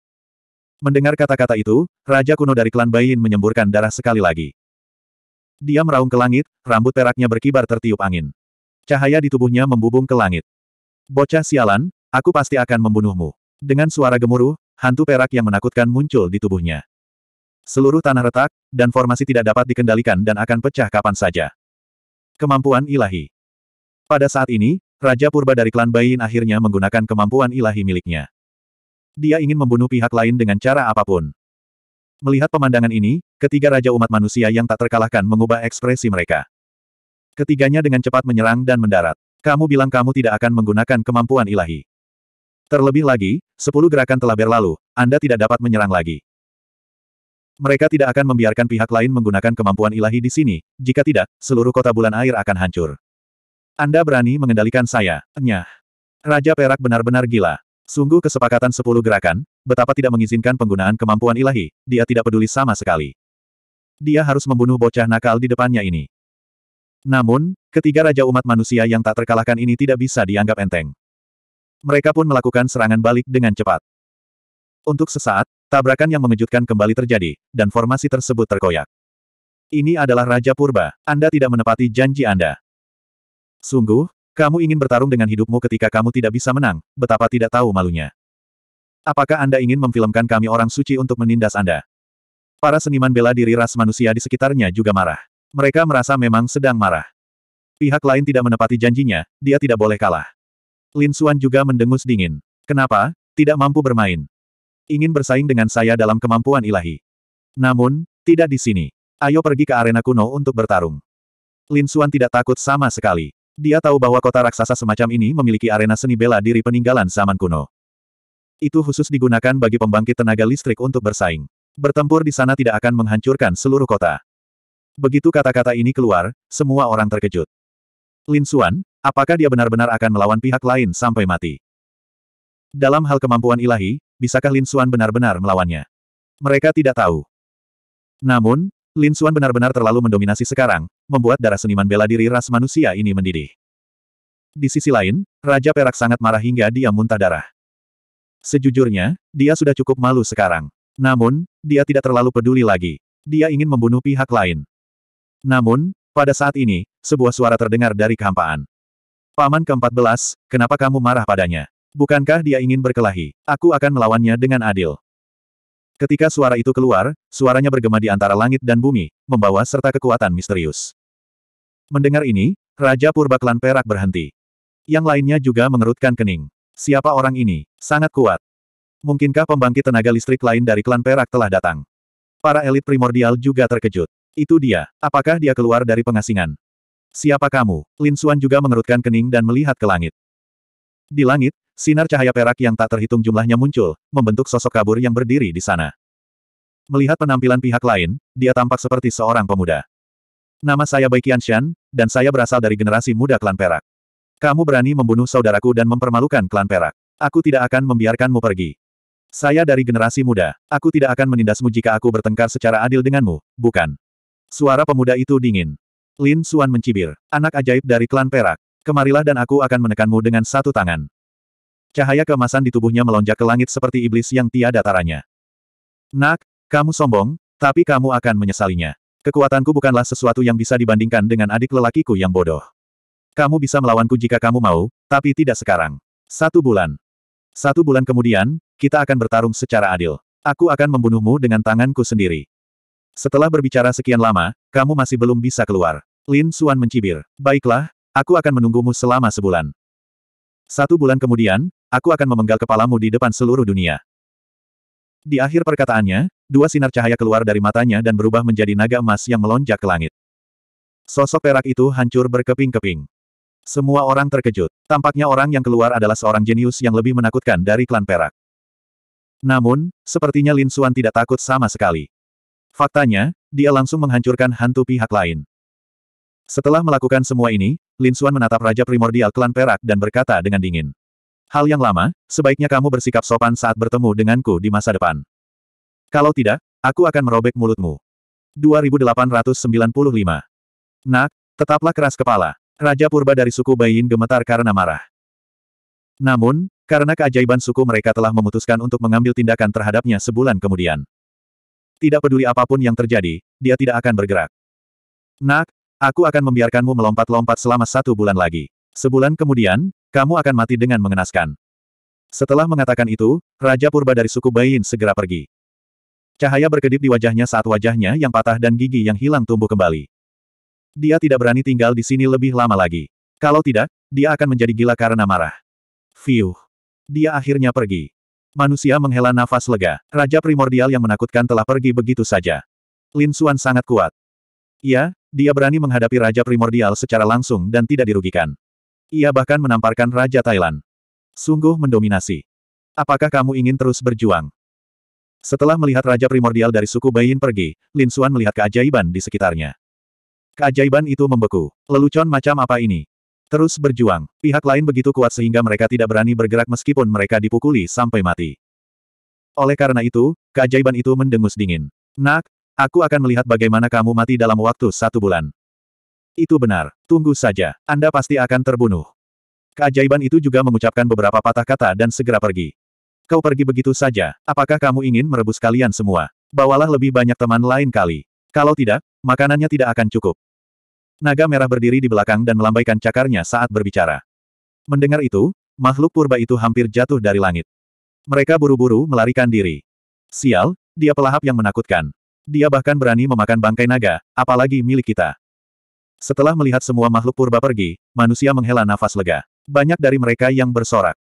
Mendengar kata-kata itu, Raja kuno dari klan Bayin menyemburkan darah sekali lagi. Dia meraung ke langit, rambut peraknya berkibar tertiup angin. Cahaya di tubuhnya membubung ke langit. Bocah sialan, aku pasti akan membunuhmu. Dengan suara gemuruh, hantu perak yang menakutkan muncul di tubuhnya. Seluruh tanah retak, dan formasi tidak dapat dikendalikan dan akan pecah kapan saja. Kemampuan ilahi. Pada saat ini, Raja Purba dari klan Bayin akhirnya menggunakan kemampuan ilahi miliknya. Dia ingin membunuh pihak lain dengan cara apapun. Melihat pemandangan ini, ketiga raja umat manusia yang tak terkalahkan mengubah ekspresi mereka. Ketiganya dengan cepat menyerang dan mendarat. Kamu bilang kamu tidak akan menggunakan kemampuan ilahi. Terlebih lagi, sepuluh gerakan telah berlalu, Anda tidak dapat menyerang lagi. Mereka tidak akan membiarkan pihak lain menggunakan kemampuan ilahi di sini, jika tidak, seluruh kota bulan air akan hancur. Anda berani mengendalikan saya, Enyah. Raja Perak benar-benar gila. Sungguh kesepakatan sepuluh gerakan, betapa tidak mengizinkan penggunaan kemampuan ilahi, dia tidak peduli sama sekali. Dia harus membunuh bocah nakal di depannya ini. Namun, ketiga raja umat manusia yang tak terkalahkan ini tidak bisa dianggap enteng. Mereka pun melakukan serangan balik dengan cepat. Untuk sesaat, tabrakan yang mengejutkan kembali terjadi, dan formasi tersebut terkoyak. Ini adalah Raja Purba, Anda tidak menepati janji Anda. Sungguh, kamu ingin bertarung dengan hidupmu ketika kamu tidak bisa menang, betapa tidak tahu malunya. Apakah Anda ingin memfilmkan kami orang suci untuk menindas Anda? Para seniman bela diri ras manusia di sekitarnya juga marah. Mereka merasa memang sedang marah. Pihak lain tidak menepati janjinya, dia tidak boleh kalah. Lin Suan juga mendengus dingin. Kenapa? Tidak mampu bermain. Ingin bersaing dengan saya dalam kemampuan ilahi. Namun, tidak di sini. Ayo pergi ke arena kuno untuk bertarung. Lin Suan tidak takut sama sekali. Dia tahu bahwa kota raksasa semacam ini memiliki arena seni bela diri peninggalan zaman kuno. Itu khusus digunakan bagi pembangkit tenaga listrik untuk bersaing. Bertempur di sana tidak akan menghancurkan seluruh kota. Begitu kata-kata ini keluar, semua orang terkejut. Lin Xuan, apakah dia benar-benar akan melawan pihak lain sampai mati? Dalam hal kemampuan ilahi, bisakah Lin Xuan benar-benar melawannya? Mereka tidak tahu. Namun, Lin Xuan benar-benar terlalu mendominasi sekarang, membuat darah seniman bela diri ras manusia ini mendidih. Di sisi lain, Raja Perak sangat marah hingga dia muntah darah. Sejujurnya, dia sudah cukup malu sekarang. Namun, dia tidak terlalu peduli lagi. Dia ingin membunuh pihak lain. Namun, pada saat ini, sebuah suara terdengar dari kehampaan. Paman ke-14, kenapa kamu marah padanya? Bukankah dia ingin berkelahi? Aku akan melawannya dengan adil. Ketika suara itu keluar, suaranya bergema di antara langit dan bumi, membawa serta kekuatan misterius. Mendengar ini, Raja Purba Klan Perak berhenti. Yang lainnya juga mengerutkan kening. Siapa orang ini? Sangat kuat. Mungkinkah pembangkit tenaga listrik lain dari klan Perak telah datang? Para elit primordial juga terkejut. Itu dia. Apakah dia keluar dari pengasingan? Siapa kamu? Lin Suan juga mengerutkan kening dan melihat ke langit. Di langit, sinar cahaya perak yang tak terhitung jumlahnya muncul, membentuk sosok kabur yang berdiri di sana. Melihat penampilan pihak lain, dia tampak seperti seorang pemuda. Nama saya Bai Qianshan, dan saya berasal dari generasi muda klan perak. Kamu berani membunuh saudaraku dan mempermalukan klan perak. Aku tidak akan membiarkanmu pergi. Saya dari generasi muda. Aku tidak akan menindasmu jika aku bertengkar secara adil denganmu, bukan? Suara pemuda itu dingin. Lin Suan mencibir. Anak ajaib dari klan perak. Kemarilah dan aku akan menekanmu dengan satu tangan. Cahaya kemasan di tubuhnya melonjak ke langit seperti iblis yang tiada taranya. Nak, kamu sombong, tapi kamu akan menyesalinya. Kekuatanku bukanlah sesuatu yang bisa dibandingkan dengan adik lelakiku yang bodoh. Kamu bisa melawanku jika kamu mau, tapi tidak sekarang. Satu bulan. Satu bulan kemudian, kita akan bertarung secara adil. Aku akan membunuhmu dengan tanganku sendiri. Setelah berbicara sekian lama, kamu masih belum bisa keluar. Lin Suan mencibir. Baiklah, aku akan menunggumu selama sebulan. Satu bulan kemudian, aku akan memenggal kepalamu di depan seluruh dunia. Di akhir perkataannya, dua sinar cahaya keluar dari matanya dan berubah menjadi naga emas yang melonjak ke langit. Sosok perak itu hancur berkeping-keping. Semua orang terkejut. Tampaknya orang yang keluar adalah seorang jenius yang lebih menakutkan dari klan perak. Namun, sepertinya Lin Xuan tidak takut sama sekali. Faktanya, dia langsung menghancurkan hantu pihak lain. Setelah melakukan semua ini, Lin Xuan menatap Raja Primordial Klan Perak dan berkata dengan dingin. Hal yang lama, sebaiknya kamu bersikap sopan saat bertemu denganku di masa depan. Kalau tidak, aku akan merobek mulutmu. 2895. Nak, tetaplah keras kepala. Raja Purba dari suku Bayin gemetar karena marah. Namun, karena keajaiban suku mereka telah memutuskan untuk mengambil tindakan terhadapnya sebulan kemudian. Tidak peduli apapun yang terjadi, dia tidak akan bergerak. Nak, aku akan membiarkanmu melompat-lompat selama satu bulan lagi. Sebulan kemudian, kamu akan mati dengan mengenaskan. Setelah mengatakan itu, Raja Purba dari suku Bayin segera pergi. Cahaya berkedip di wajahnya saat wajahnya yang patah dan gigi yang hilang tumbuh kembali. Dia tidak berani tinggal di sini lebih lama lagi. Kalau tidak, dia akan menjadi gila karena marah. Fiuh. Dia akhirnya pergi. Manusia menghela nafas lega. Raja primordial yang menakutkan telah pergi begitu saja. Lin Xuan sangat kuat. Ia, dia berani menghadapi Raja primordial secara langsung dan tidak dirugikan. Ia bahkan menamparkan Raja Thailand. Sungguh mendominasi. Apakah kamu ingin terus berjuang? Setelah melihat Raja primordial dari suku Bayin pergi, Lin Xuan melihat keajaiban di sekitarnya. Keajaiban itu membeku. Lelucon macam apa ini? Terus berjuang. Pihak lain begitu kuat sehingga mereka tidak berani bergerak meskipun mereka dipukuli sampai mati. Oleh karena itu, keajaiban itu mendengus dingin. Nak, aku akan melihat bagaimana kamu mati dalam waktu satu bulan. Itu benar. Tunggu saja. Anda pasti akan terbunuh. Keajaiban itu juga mengucapkan beberapa patah kata dan segera pergi. Kau pergi begitu saja. Apakah kamu ingin merebus kalian semua? Bawalah lebih banyak teman lain kali. Kalau tidak, makanannya tidak akan cukup. Naga merah berdiri di belakang dan melambaikan cakarnya saat berbicara. Mendengar itu, makhluk purba itu hampir jatuh dari langit. Mereka buru-buru melarikan diri. Sial, dia pelahap yang menakutkan. Dia bahkan berani memakan bangkai naga, apalagi milik kita. Setelah melihat semua makhluk purba pergi, manusia menghela nafas lega. Banyak dari mereka yang bersorak.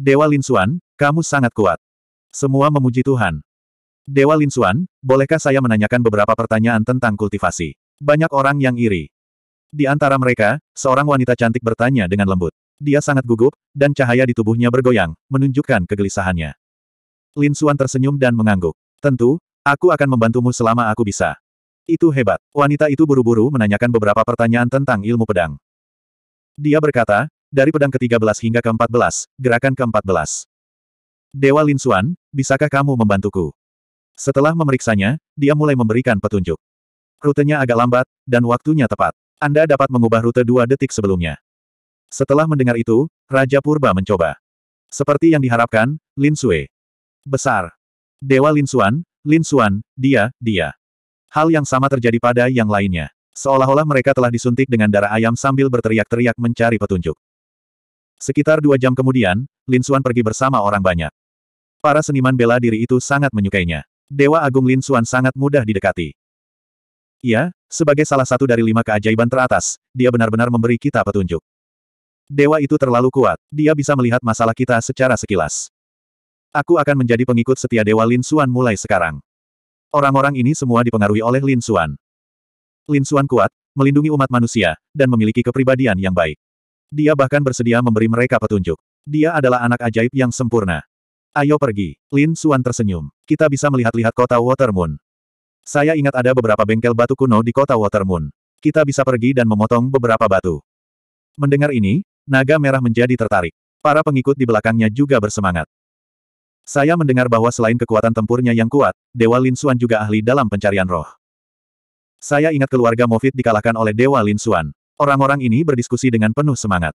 Dewa Lin Linsuan, kamu sangat kuat. Semua memuji Tuhan. Dewa Lin Linsuan, bolehkah saya menanyakan beberapa pertanyaan tentang kultivasi? Banyak orang yang iri. Di antara mereka, seorang wanita cantik bertanya dengan lembut. Dia sangat gugup, dan cahaya di tubuhnya bergoyang, menunjukkan kegelisahannya. Lin Xuan tersenyum dan mengangguk. Tentu, aku akan membantumu selama aku bisa. Itu hebat. Wanita itu buru-buru menanyakan beberapa pertanyaan tentang ilmu pedang. Dia berkata, dari pedang ke-13 hingga ke-14, gerakan ke-14. Dewa Lin Xuan, bisakah kamu membantuku? Setelah memeriksanya, dia mulai memberikan petunjuk. Rutenya agak lambat, dan waktunya tepat. Anda dapat mengubah rute dua detik sebelumnya. Setelah mendengar itu, Raja Purba mencoba. Seperti yang diharapkan, Lin Sui. Besar. Dewa Lin Suan, Lin Suan, dia, dia. Hal yang sama terjadi pada yang lainnya. Seolah-olah mereka telah disuntik dengan darah ayam sambil berteriak-teriak mencari petunjuk. Sekitar dua jam kemudian, Lin Suan pergi bersama orang banyak. Para seniman bela diri itu sangat menyukainya. Dewa Agung Lin Suan sangat mudah didekati. Ya, sebagai salah satu dari lima keajaiban teratas, dia benar-benar memberi kita petunjuk. Dewa itu terlalu kuat, dia bisa melihat masalah kita secara sekilas. Aku akan menjadi pengikut setia Dewa Lin Suan mulai sekarang. Orang-orang ini semua dipengaruhi oleh Lin Suan. Lin Suan kuat, melindungi umat manusia, dan memiliki kepribadian yang baik. Dia bahkan bersedia memberi mereka petunjuk. Dia adalah anak ajaib yang sempurna. Ayo pergi. Lin Suan tersenyum. Kita bisa melihat-lihat kota Water Moon. Saya ingat ada beberapa bengkel batu kuno di kota Watermoon. Kita bisa pergi dan memotong beberapa batu. Mendengar ini, naga merah menjadi tertarik. Para pengikut di belakangnya juga bersemangat. Saya mendengar bahwa selain kekuatan tempurnya yang kuat, Dewa Lin Xuan juga ahli dalam pencarian roh. Saya ingat keluarga Mofit dikalahkan oleh Dewa Lin Xuan. Orang-orang ini berdiskusi dengan penuh semangat.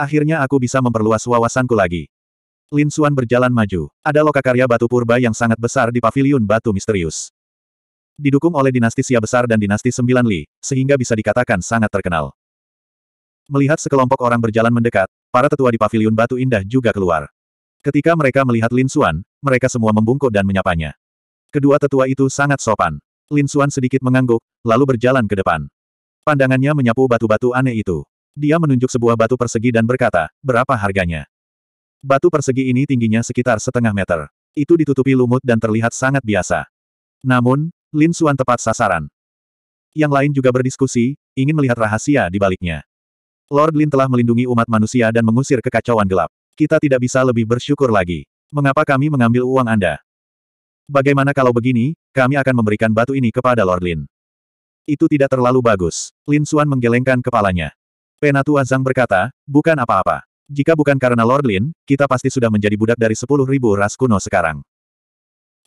Akhirnya aku bisa memperluas wawasanku lagi. Lin Xuan berjalan maju. Ada lokakarya batu purba yang sangat besar di paviliun batu misterius didukung oleh dinasti Xia Besar dan dinasti Sembilan Li, sehingga bisa dikatakan sangat terkenal. Melihat sekelompok orang berjalan mendekat, para tetua di paviliun Batu Indah juga keluar. Ketika mereka melihat Lin Xuan, mereka semua membungkuk dan menyapanya. Kedua tetua itu sangat sopan. Lin Xuan sedikit mengangguk, lalu berjalan ke depan. Pandangannya menyapu batu-batu aneh itu. Dia menunjuk sebuah batu persegi dan berkata, berapa harganya? Batu persegi ini tingginya sekitar setengah meter. Itu ditutupi lumut dan terlihat sangat biasa. Namun, Lin Suan tepat sasaran. Yang lain juga berdiskusi, ingin melihat rahasia di baliknya. Lord Lin telah melindungi umat manusia dan mengusir kekacauan gelap. Kita tidak bisa lebih bersyukur lagi. Mengapa kami mengambil uang Anda? Bagaimana kalau begini, kami akan memberikan batu ini kepada Lord Lin. Itu tidak terlalu bagus. Lin Suan menggelengkan kepalanya. Penatua Zhang berkata, bukan apa-apa. Jika bukan karena Lord Lin, kita pasti sudah menjadi budak dari sepuluh ribu ras kuno sekarang.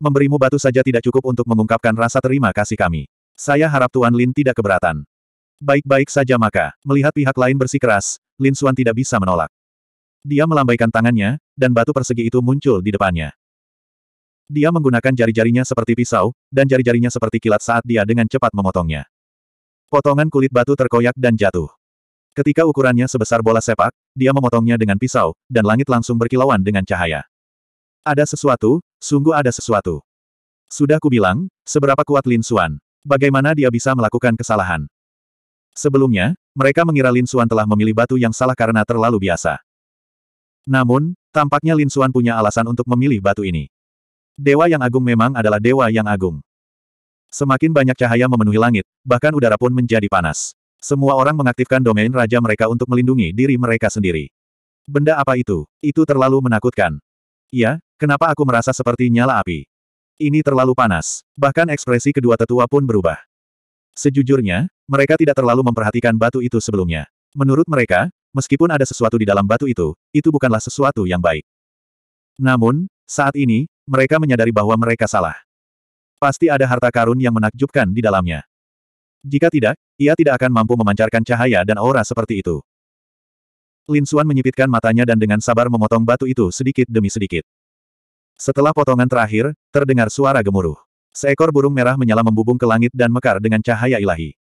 Memberimu batu saja tidak cukup untuk mengungkapkan rasa terima kasih kami. Saya harap Tuan Lin tidak keberatan. Baik-baik saja maka, melihat pihak lain bersikeras, Lin Xuan tidak bisa menolak. Dia melambaikan tangannya, dan batu persegi itu muncul di depannya. Dia menggunakan jari-jarinya seperti pisau, dan jari-jarinya seperti kilat saat dia dengan cepat memotongnya. Potongan kulit batu terkoyak dan jatuh. Ketika ukurannya sebesar bola sepak, dia memotongnya dengan pisau, dan langit langsung berkilauan dengan cahaya. Ada sesuatu, sungguh ada sesuatu. Sudah kubilang, seberapa kuat Lin Xuan. Bagaimana dia bisa melakukan kesalahan? Sebelumnya, mereka mengira Lin Xuan telah memilih batu yang salah karena terlalu biasa. Namun, tampaknya Lin Xuan punya alasan untuk memilih batu ini. Dewa yang agung memang adalah dewa yang agung. Semakin banyak cahaya memenuhi langit, bahkan udara pun menjadi panas. Semua orang mengaktifkan domain raja mereka untuk melindungi diri mereka sendiri. Benda apa itu? Itu terlalu menakutkan. Iya, Kenapa aku merasa seperti nyala api? Ini terlalu panas. Bahkan ekspresi kedua tetua pun berubah. Sejujurnya, mereka tidak terlalu memperhatikan batu itu sebelumnya. Menurut mereka, meskipun ada sesuatu di dalam batu itu, itu bukanlah sesuatu yang baik. Namun, saat ini, mereka menyadari bahwa mereka salah. Pasti ada harta karun yang menakjubkan di dalamnya. Jika tidak, ia tidak akan mampu memancarkan cahaya dan aura seperti itu. Lin Xuan menyipitkan matanya dan dengan sabar memotong batu itu sedikit demi sedikit. Setelah potongan terakhir, terdengar suara gemuruh. Seekor burung merah menyala membubung ke langit dan mekar dengan cahaya ilahi.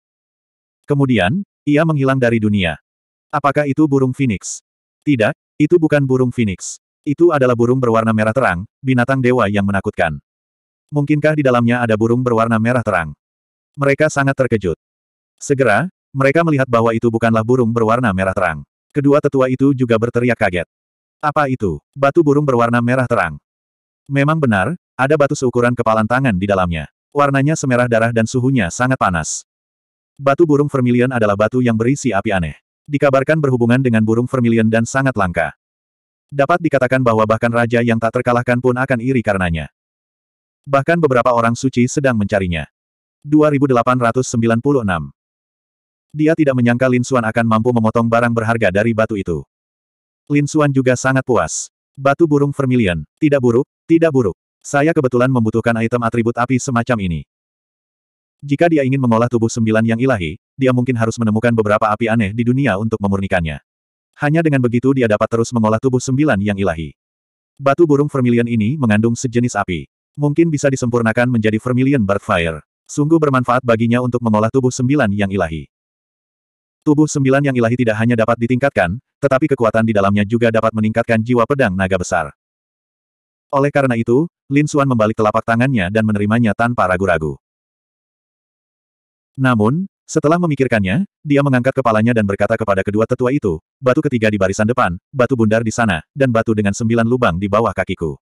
Kemudian, ia menghilang dari dunia. Apakah itu burung phoenix? Tidak, itu bukan burung phoenix. Itu adalah burung berwarna merah terang, binatang dewa yang menakutkan. Mungkinkah di dalamnya ada burung berwarna merah terang? Mereka sangat terkejut. Segera, mereka melihat bahwa itu bukanlah burung berwarna merah terang. Kedua tetua itu juga berteriak kaget. Apa itu? Batu burung berwarna merah terang. Memang benar, ada batu seukuran kepalan tangan di dalamnya. Warnanya semerah darah dan suhunya sangat panas. Batu burung vermilion adalah batu yang berisi api aneh. Dikabarkan berhubungan dengan burung vermilion dan sangat langka. Dapat dikatakan bahwa bahkan raja yang tak terkalahkan pun akan iri karenanya. Bahkan beberapa orang suci sedang mencarinya. 2896 Dia tidak menyangka Lin Xuan akan mampu memotong barang berharga dari batu itu. Lin Xuan juga sangat puas. Batu burung vermilion, tidak buruk, tidak buruk. Saya kebetulan membutuhkan item atribut api semacam ini. Jika dia ingin mengolah tubuh sembilan yang ilahi, dia mungkin harus menemukan beberapa api aneh di dunia untuk memurnikannya. Hanya dengan begitu dia dapat terus mengolah tubuh sembilan yang ilahi. Batu burung vermilion ini mengandung sejenis api. Mungkin bisa disempurnakan menjadi vermilion bird Fire. Sungguh bermanfaat baginya untuk mengolah tubuh sembilan yang ilahi. Tubuh sembilan yang ilahi tidak hanya dapat ditingkatkan, tetapi kekuatan di dalamnya juga dapat meningkatkan jiwa pedang naga besar. Oleh karena itu, Lin Suan membalik telapak tangannya dan menerimanya tanpa ragu-ragu. Namun, setelah memikirkannya, dia mengangkat kepalanya dan berkata kepada kedua tetua itu, batu ketiga di barisan depan, batu bundar di sana, dan batu dengan sembilan lubang di bawah kakiku.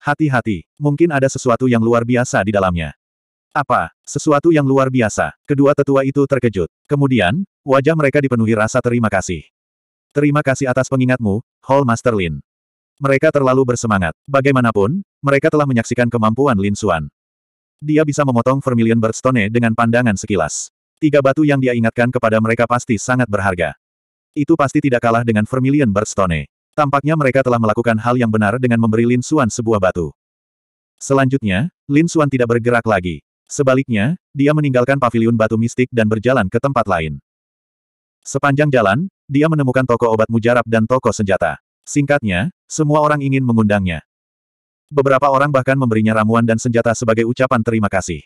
Hati-hati, mungkin ada sesuatu yang luar biasa di dalamnya. Apa? Sesuatu yang luar biasa. Kedua tetua itu terkejut. Kemudian, wajah mereka dipenuhi rasa terima kasih. Terima kasih atas pengingatmu, Hall Master Lin. Mereka terlalu bersemangat. Bagaimanapun, mereka telah menyaksikan kemampuan Lin Xuan. Dia bisa memotong Vermilion Birdstone dengan pandangan sekilas. Tiga batu yang dia ingatkan kepada mereka pasti sangat berharga. Itu pasti tidak kalah dengan Vermilion Birdstone. Tampaknya mereka telah melakukan hal yang benar dengan memberi Lin Xuan sebuah batu. Selanjutnya, Lin Xuan tidak bergerak lagi. Sebaliknya, dia meninggalkan pavilion batu mistik dan berjalan ke tempat lain. Sepanjang jalan, dia menemukan toko obat mujarab dan toko senjata. Singkatnya, semua orang ingin mengundangnya. Beberapa orang bahkan memberinya ramuan dan senjata sebagai ucapan terima kasih.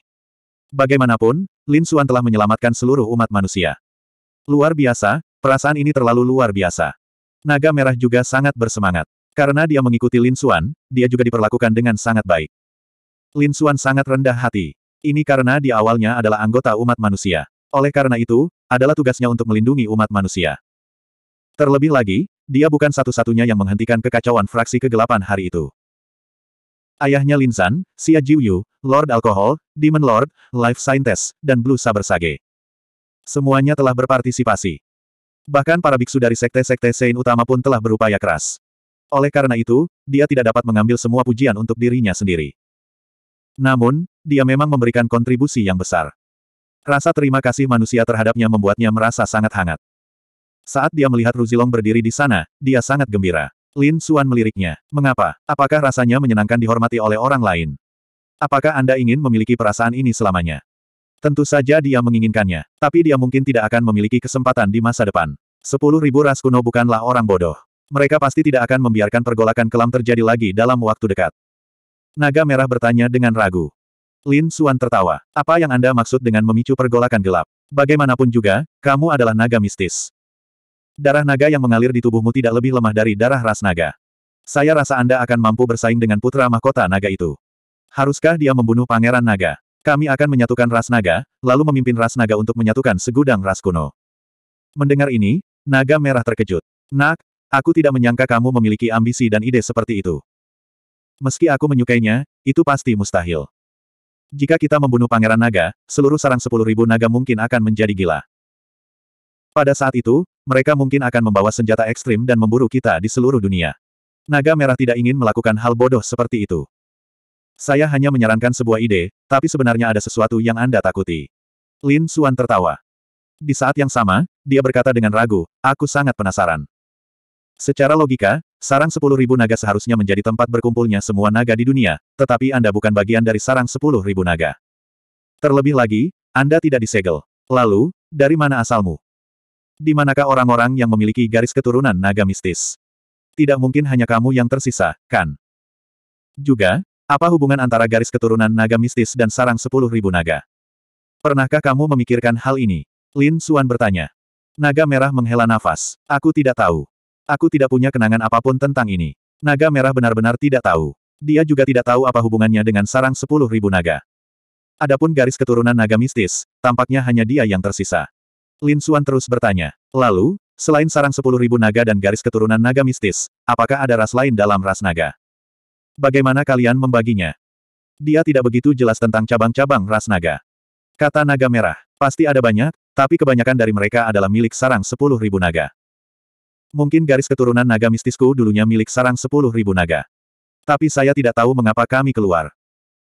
Bagaimanapun, Lin Xuan telah menyelamatkan seluruh umat manusia. Luar biasa, perasaan ini terlalu luar biasa. Naga merah juga sangat bersemangat. Karena dia mengikuti Lin Xuan, dia juga diperlakukan dengan sangat baik. Lin Xuan sangat rendah hati. Ini karena dia awalnya adalah anggota umat manusia. Oleh karena itu, adalah tugasnya untuk melindungi umat manusia. Terlebih lagi, dia bukan satu-satunya yang menghentikan kekacauan fraksi kegelapan hari itu. Ayahnya Linsan, Xia Jiuyu, Lord Alkohol, Demon Lord, Life Scientist, dan Blue Saber Sage. Semuanya telah berpartisipasi. Bahkan para biksu dari sekte-sekte Sein utama pun telah berupaya keras. Oleh karena itu, dia tidak dapat mengambil semua pujian untuk dirinya sendiri. Namun, dia memang memberikan kontribusi yang besar. Rasa terima kasih manusia terhadapnya membuatnya merasa sangat hangat. Saat dia melihat Ruzilong berdiri di sana, dia sangat gembira. Lin Suan meliriknya. Mengapa? Apakah rasanya menyenangkan dihormati oleh orang lain? Apakah Anda ingin memiliki perasaan ini selamanya? Tentu saja dia menginginkannya, tapi dia mungkin tidak akan memiliki kesempatan di masa depan. Sepuluh ribu ras kuno bukanlah orang bodoh. Mereka pasti tidak akan membiarkan pergolakan kelam terjadi lagi dalam waktu dekat. Naga Merah bertanya dengan ragu. Lin Suan tertawa. Apa yang Anda maksud dengan memicu pergolakan gelap? Bagaimanapun juga, kamu adalah naga mistis. Darah naga yang mengalir di tubuhmu tidak lebih lemah dari darah ras naga. Saya rasa Anda akan mampu bersaing dengan putra mahkota naga itu. Haruskah dia membunuh pangeran naga? Kami akan menyatukan ras naga, lalu memimpin ras naga untuk menyatukan segudang ras kuno. Mendengar ini, naga merah terkejut. Nak, aku tidak menyangka kamu memiliki ambisi dan ide seperti itu. Meski aku menyukainya, itu pasti mustahil. Jika kita membunuh pangeran naga, seluruh sarang sepuluh ribu naga mungkin akan menjadi gila. Pada saat itu, mereka mungkin akan membawa senjata ekstrim dan memburu kita di seluruh dunia. Naga Merah tidak ingin melakukan hal bodoh seperti itu. Saya hanya menyarankan sebuah ide, tapi sebenarnya ada sesuatu yang Anda takuti. Lin Suan tertawa. Di saat yang sama, dia berkata dengan ragu, aku sangat penasaran. Secara logika, sarang sepuluh ribu naga seharusnya menjadi tempat berkumpulnya semua naga di dunia, tetapi Anda bukan bagian dari sarang sepuluh ribu naga. Terlebih lagi, Anda tidak disegel. Lalu, dari mana asalmu? Di manakah orang-orang yang memiliki garis keturunan naga mistis? Tidak mungkin hanya kamu yang tersisa, kan? Juga, apa hubungan antara garis keturunan naga mistis dan sarang sepuluh ribu naga? Pernahkah kamu memikirkan hal ini? Lin Suan bertanya. Naga merah menghela nafas. Aku tidak tahu. Aku tidak punya kenangan apapun tentang ini. Naga merah benar-benar tidak tahu. Dia juga tidak tahu apa hubungannya dengan sarang sepuluh ribu naga. Adapun garis keturunan naga mistis, tampaknya hanya dia yang tersisa. Lin Suan terus bertanya. Lalu, selain sarang sepuluh ribu naga dan garis keturunan naga mistis, apakah ada ras lain dalam ras naga? Bagaimana kalian membaginya? Dia tidak begitu jelas tentang cabang-cabang ras naga. Kata naga merah, pasti ada banyak, tapi kebanyakan dari mereka adalah milik sarang sepuluh ribu naga. Mungkin garis keturunan naga mistisku dulunya milik sarang sepuluh ribu naga. Tapi saya tidak tahu mengapa kami keluar.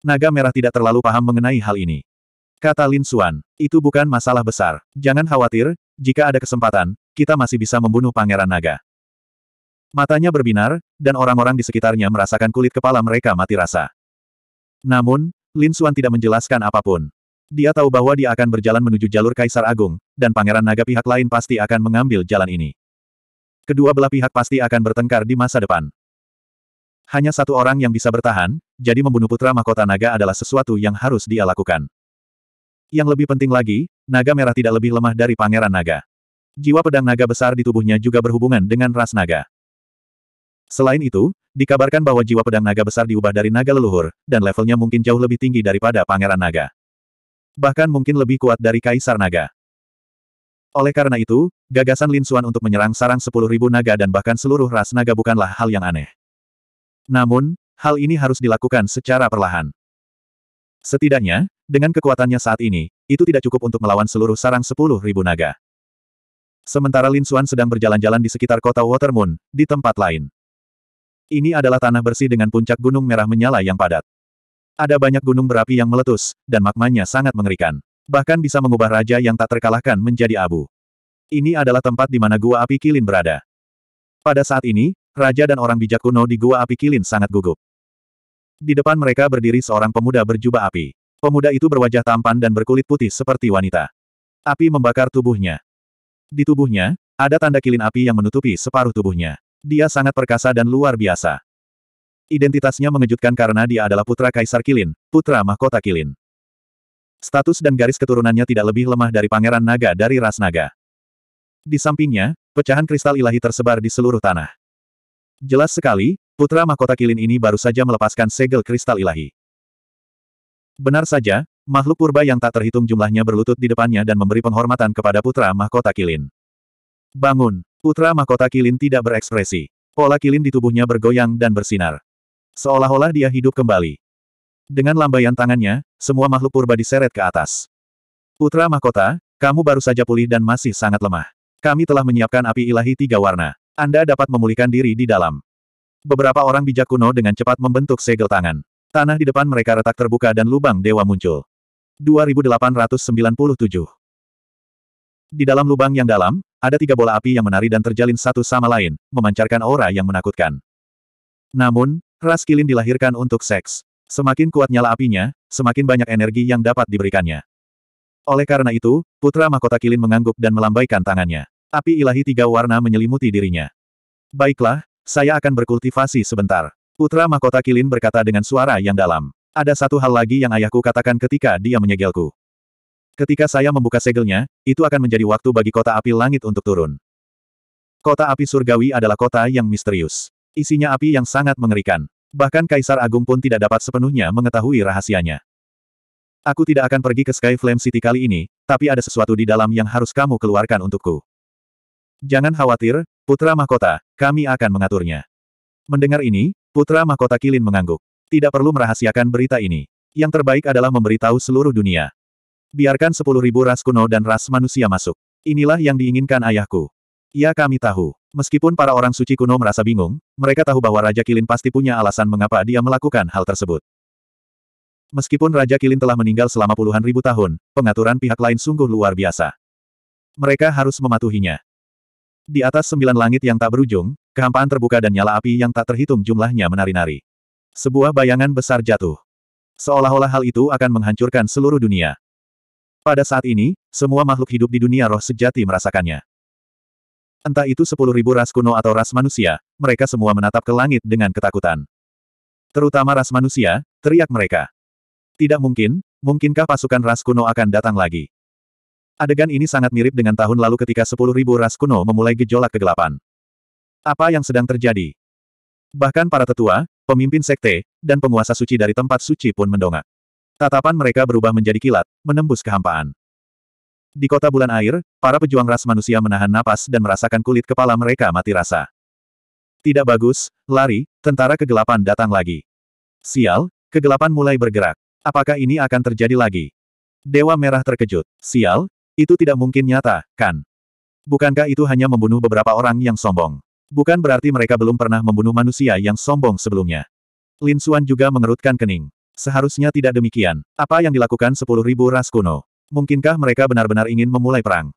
Naga merah tidak terlalu paham mengenai hal ini. Kata Lin Xuan, itu bukan masalah besar. Jangan khawatir, jika ada kesempatan, kita masih bisa membunuh Pangeran Naga. Matanya berbinar, dan orang-orang di sekitarnya merasakan kulit kepala mereka mati rasa. Namun, Lin Xuan tidak menjelaskan apapun. Dia tahu bahwa dia akan berjalan menuju jalur Kaisar Agung, dan Pangeran Naga pihak lain pasti akan mengambil jalan ini. Kedua belah pihak pasti akan bertengkar di masa depan. Hanya satu orang yang bisa bertahan, jadi membunuh putra mahkota naga adalah sesuatu yang harus dia lakukan. Yang lebih penting lagi, naga merah tidak lebih lemah dari pangeran naga. Jiwa pedang naga besar di tubuhnya juga berhubungan dengan ras naga. Selain itu, dikabarkan bahwa jiwa pedang naga besar diubah dari naga leluhur, dan levelnya mungkin jauh lebih tinggi daripada pangeran naga. Bahkan mungkin lebih kuat dari kaisar naga. Oleh karena itu, gagasan Lin Xuan untuk menyerang sarang 10.000 naga dan bahkan seluruh ras naga bukanlah hal yang aneh. Namun, hal ini harus dilakukan secara perlahan. Setidaknya, dengan kekuatannya saat ini, itu tidak cukup untuk melawan seluruh sarang sepuluh ribu naga. Sementara Lin Xuan sedang berjalan-jalan di sekitar kota Watermoon, di tempat lain. Ini adalah tanah bersih dengan puncak gunung merah menyala yang padat. Ada banyak gunung berapi yang meletus, dan magmanya sangat mengerikan. Bahkan bisa mengubah raja yang tak terkalahkan menjadi abu. Ini adalah tempat di mana gua api kilin berada. Pada saat ini, raja dan orang bijak kuno di gua api kilin sangat gugup. Di depan mereka berdiri seorang pemuda berjubah api. Pemuda itu berwajah tampan dan berkulit putih seperti wanita. Api membakar tubuhnya. Di tubuhnya, ada tanda kilin api yang menutupi separuh tubuhnya. Dia sangat perkasa dan luar biasa. Identitasnya mengejutkan karena dia adalah putra Kaisar Kilin, putra mahkota Kilin. Status dan garis keturunannya tidak lebih lemah dari pangeran naga dari ras naga. Di sampingnya, pecahan kristal ilahi tersebar di seluruh tanah. Jelas sekali, Putra mahkota kilin ini baru saja melepaskan segel kristal ilahi. Benar saja, makhluk purba yang tak terhitung jumlahnya berlutut di depannya dan memberi penghormatan kepada putra mahkota kilin. Bangun, putra mahkota kilin tidak berekspresi. Pola kilin di tubuhnya bergoyang dan bersinar. Seolah-olah dia hidup kembali. Dengan lambaian tangannya, semua makhluk purba diseret ke atas. Putra mahkota, kamu baru saja pulih dan masih sangat lemah. Kami telah menyiapkan api ilahi tiga warna. Anda dapat memulihkan diri di dalam. Beberapa orang bijak kuno dengan cepat membentuk segel tangan. Tanah di depan mereka retak terbuka dan lubang dewa muncul. 2897 Di dalam lubang yang dalam, ada tiga bola api yang menari dan terjalin satu sama lain, memancarkan aura yang menakutkan. Namun, ras kilin dilahirkan untuk seks. Semakin kuat nyala apinya, semakin banyak energi yang dapat diberikannya. Oleh karena itu, putra mahkota kilin mengangguk dan melambaikan tangannya. Api ilahi tiga warna menyelimuti dirinya. Baiklah, saya akan berkultivasi sebentar. Putra Mahkota Kilin berkata dengan suara yang dalam. Ada satu hal lagi yang ayahku katakan ketika dia menyegelku. Ketika saya membuka segelnya, itu akan menjadi waktu bagi kota api langit untuk turun. Kota api surgawi adalah kota yang misterius. Isinya api yang sangat mengerikan. Bahkan Kaisar Agung pun tidak dapat sepenuhnya mengetahui rahasianya. Aku tidak akan pergi ke Sky Flame City kali ini, tapi ada sesuatu di dalam yang harus kamu keluarkan untukku. Jangan khawatir, Putra Mahkota, kami akan mengaturnya. Mendengar ini, Putra Mahkota Kilin mengangguk. Tidak perlu merahasiakan berita ini. Yang terbaik adalah memberitahu seluruh dunia. Biarkan sepuluh ribu ras kuno dan ras manusia masuk. Inilah yang diinginkan ayahku. Ya kami tahu. Meskipun para orang suci kuno merasa bingung, mereka tahu bahwa Raja Kilin pasti punya alasan mengapa dia melakukan hal tersebut. Meskipun Raja Kilin telah meninggal selama puluhan ribu tahun, pengaturan pihak lain sungguh luar biasa. Mereka harus mematuhinya. Di atas sembilan langit yang tak berujung, kehampaan terbuka dan nyala api yang tak terhitung jumlahnya menari-nari. Sebuah bayangan besar jatuh. Seolah-olah hal itu akan menghancurkan seluruh dunia. Pada saat ini, semua makhluk hidup di dunia roh sejati merasakannya. Entah itu sepuluh ribu ras kuno atau ras manusia, mereka semua menatap ke langit dengan ketakutan. Terutama ras manusia, teriak mereka. Tidak mungkin, mungkinkah pasukan ras kuno akan datang lagi? Adegan ini sangat mirip dengan tahun lalu ketika 10.000 ras kuno memulai gejolak kegelapan. Apa yang sedang terjadi? Bahkan para tetua, pemimpin sekte, dan penguasa suci dari tempat suci pun mendongak. Tatapan mereka berubah menjadi kilat, menembus kehampaan. Di kota bulan air, para pejuang ras manusia menahan napas dan merasakan kulit kepala mereka mati rasa. Tidak bagus, lari, tentara kegelapan datang lagi. Sial, kegelapan mulai bergerak. Apakah ini akan terjadi lagi? Dewa Merah terkejut. Sial, itu tidak mungkin nyata, kan? Bukankah itu hanya membunuh beberapa orang yang sombong? Bukan berarti mereka belum pernah membunuh manusia yang sombong sebelumnya. Lin Xuan juga mengerutkan kening. Seharusnya tidak demikian. Apa yang dilakukan sepuluh ribu ras kuno? Mungkinkah mereka benar-benar ingin memulai perang?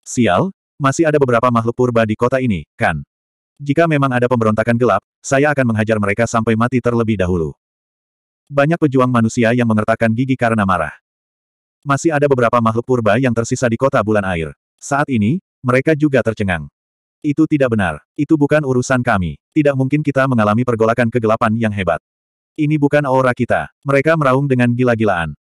Sial, masih ada beberapa makhluk purba di kota ini, kan? Jika memang ada pemberontakan gelap, saya akan menghajar mereka sampai mati terlebih dahulu. Banyak pejuang manusia yang mengertakkan gigi karena marah. Masih ada beberapa makhluk purba yang tersisa di kota bulan air. Saat ini, mereka juga tercengang. Itu tidak benar. Itu bukan urusan kami. Tidak mungkin kita mengalami pergolakan kegelapan yang hebat. Ini bukan aura kita. Mereka meraung dengan gila-gilaan.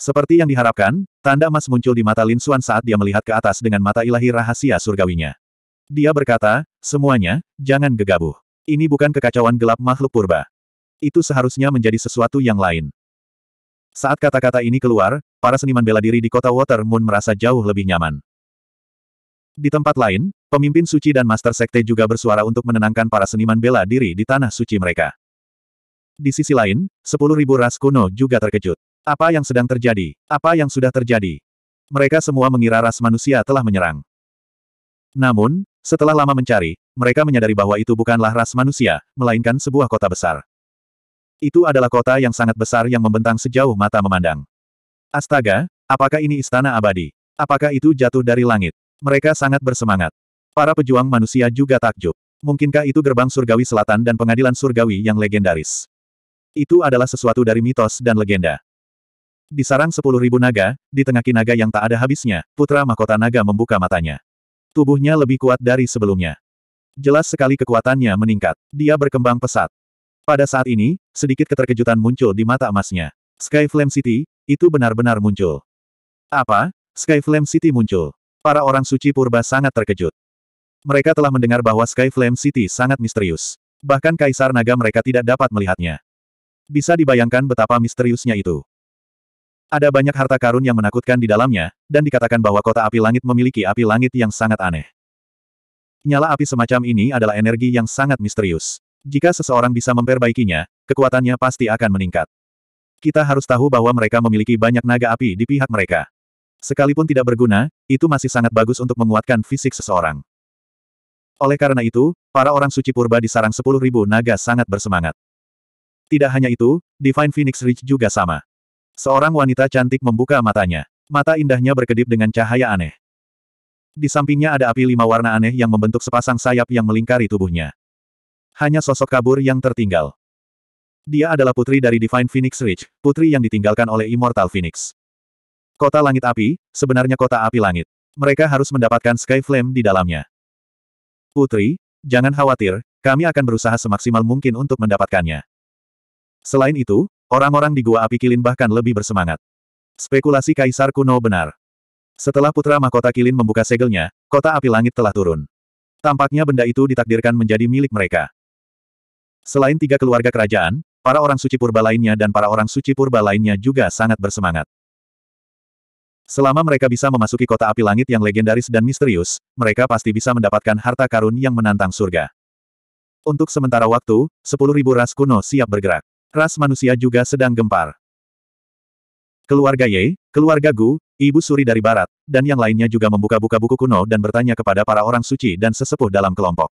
Seperti yang diharapkan, tanda emas muncul di mata Lin Xuan saat dia melihat ke atas dengan mata ilahi rahasia surgawinya. Dia berkata, semuanya, jangan gegabah. Ini bukan kekacauan gelap makhluk purba. Itu seharusnya menjadi sesuatu yang lain. Saat kata-kata ini keluar, para seniman bela diri di kota Water Moon merasa jauh lebih nyaman. Di tempat lain, pemimpin suci dan master sekte juga bersuara untuk menenangkan para seniman bela diri di tanah suci mereka. Di sisi lain, sepuluh ribu ras kuno juga terkejut. Apa yang sedang terjadi? Apa yang sudah terjadi? Mereka semua mengira ras manusia telah menyerang. Namun, setelah lama mencari, mereka menyadari bahwa itu bukanlah ras manusia, melainkan sebuah kota besar. Itu adalah kota yang sangat besar yang membentang sejauh mata memandang. Astaga, apakah ini istana abadi? Apakah itu jatuh dari langit? Mereka sangat bersemangat. Para pejuang manusia juga takjub. Mungkinkah itu gerbang surgawi selatan dan pengadilan surgawi yang legendaris? Itu adalah sesuatu dari mitos dan legenda. Di sarang sepuluh ribu naga, di tengah kinaga yang tak ada habisnya, putra mahkota naga membuka matanya. Tubuhnya lebih kuat dari sebelumnya. Jelas sekali kekuatannya meningkat. Dia berkembang pesat. Pada saat ini, sedikit keterkejutan muncul di mata emasnya. Sky Flame City, itu benar-benar muncul. Apa? Sky Flame City muncul. Para orang suci purba sangat terkejut. Mereka telah mendengar bahwa Sky Flame City sangat misterius. Bahkan Kaisar Naga mereka tidak dapat melihatnya. Bisa dibayangkan betapa misteriusnya itu. Ada banyak harta karun yang menakutkan di dalamnya, dan dikatakan bahwa kota api langit memiliki api langit yang sangat aneh. Nyala api semacam ini adalah energi yang sangat misterius. Jika seseorang bisa memperbaikinya, kekuatannya pasti akan meningkat. Kita harus tahu bahwa mereka memiliki banyak naga api di pihak mereka. Sekalipun tidak berguna, itu masih sangat bagus untuk menguatkan fisik seseorang. Oleh karena itu, para orang suci purba di sarang 10.000 naga sangat bersemangat. Tidak hanya itu, Divine Phoenix Ridge juga sama. Seorang wanita cantik membuka matanya. Mata indahnya berkedip dengan cahaya aneh. Di sampingnya ada api lima warna aneh yang membentuk sepasang sayap yang melingkari tubuhnya. Hanya sosok kabur yang tertinggal. Dia adalah putri dari Divine Phoenix Ridge, putri yang ditinggalkan oleh Immortal Phoenix. Kota Langit Api, sebenarnya Kota Api Langit. Mereka harus mendapatkan Sky Flame di dalamnya. Putri, jangan khawatir, kami akan berusaha semaksimal mungkin untuk mendapatkannya. Selain itu, orang-orang di Gua Api Kilin bahkan lebih bersemangat. Spekulasi Kaisar kuno benar. Setelah Putra Mahkota Kilin membuka segelnya, Kota Api Langit telah turun. Tampaknya benda itu ditakdirkan menjadi milik mereka. Selain tiga keluarga kerajaan, Para orang suci purba lainnya dan para orang suci purba lainnya juga sangat bersemangat. Selama mereka bisa memasuki kota api langit yang legendaris dan misterius, mereka pasti bisa mendapatkan harta karun yang menantang surga. Untuk sementara waktu, 10.000 ras kuno siap bergerak. Ras manusia juga sedang gempar. Keluarga Ye, keluarga Gu, ibu suri dari barat, dan yang lainnya juga membuka-buka buku kuno dan bertanya kepada para orang suci dan sesepuh dalam kelompok.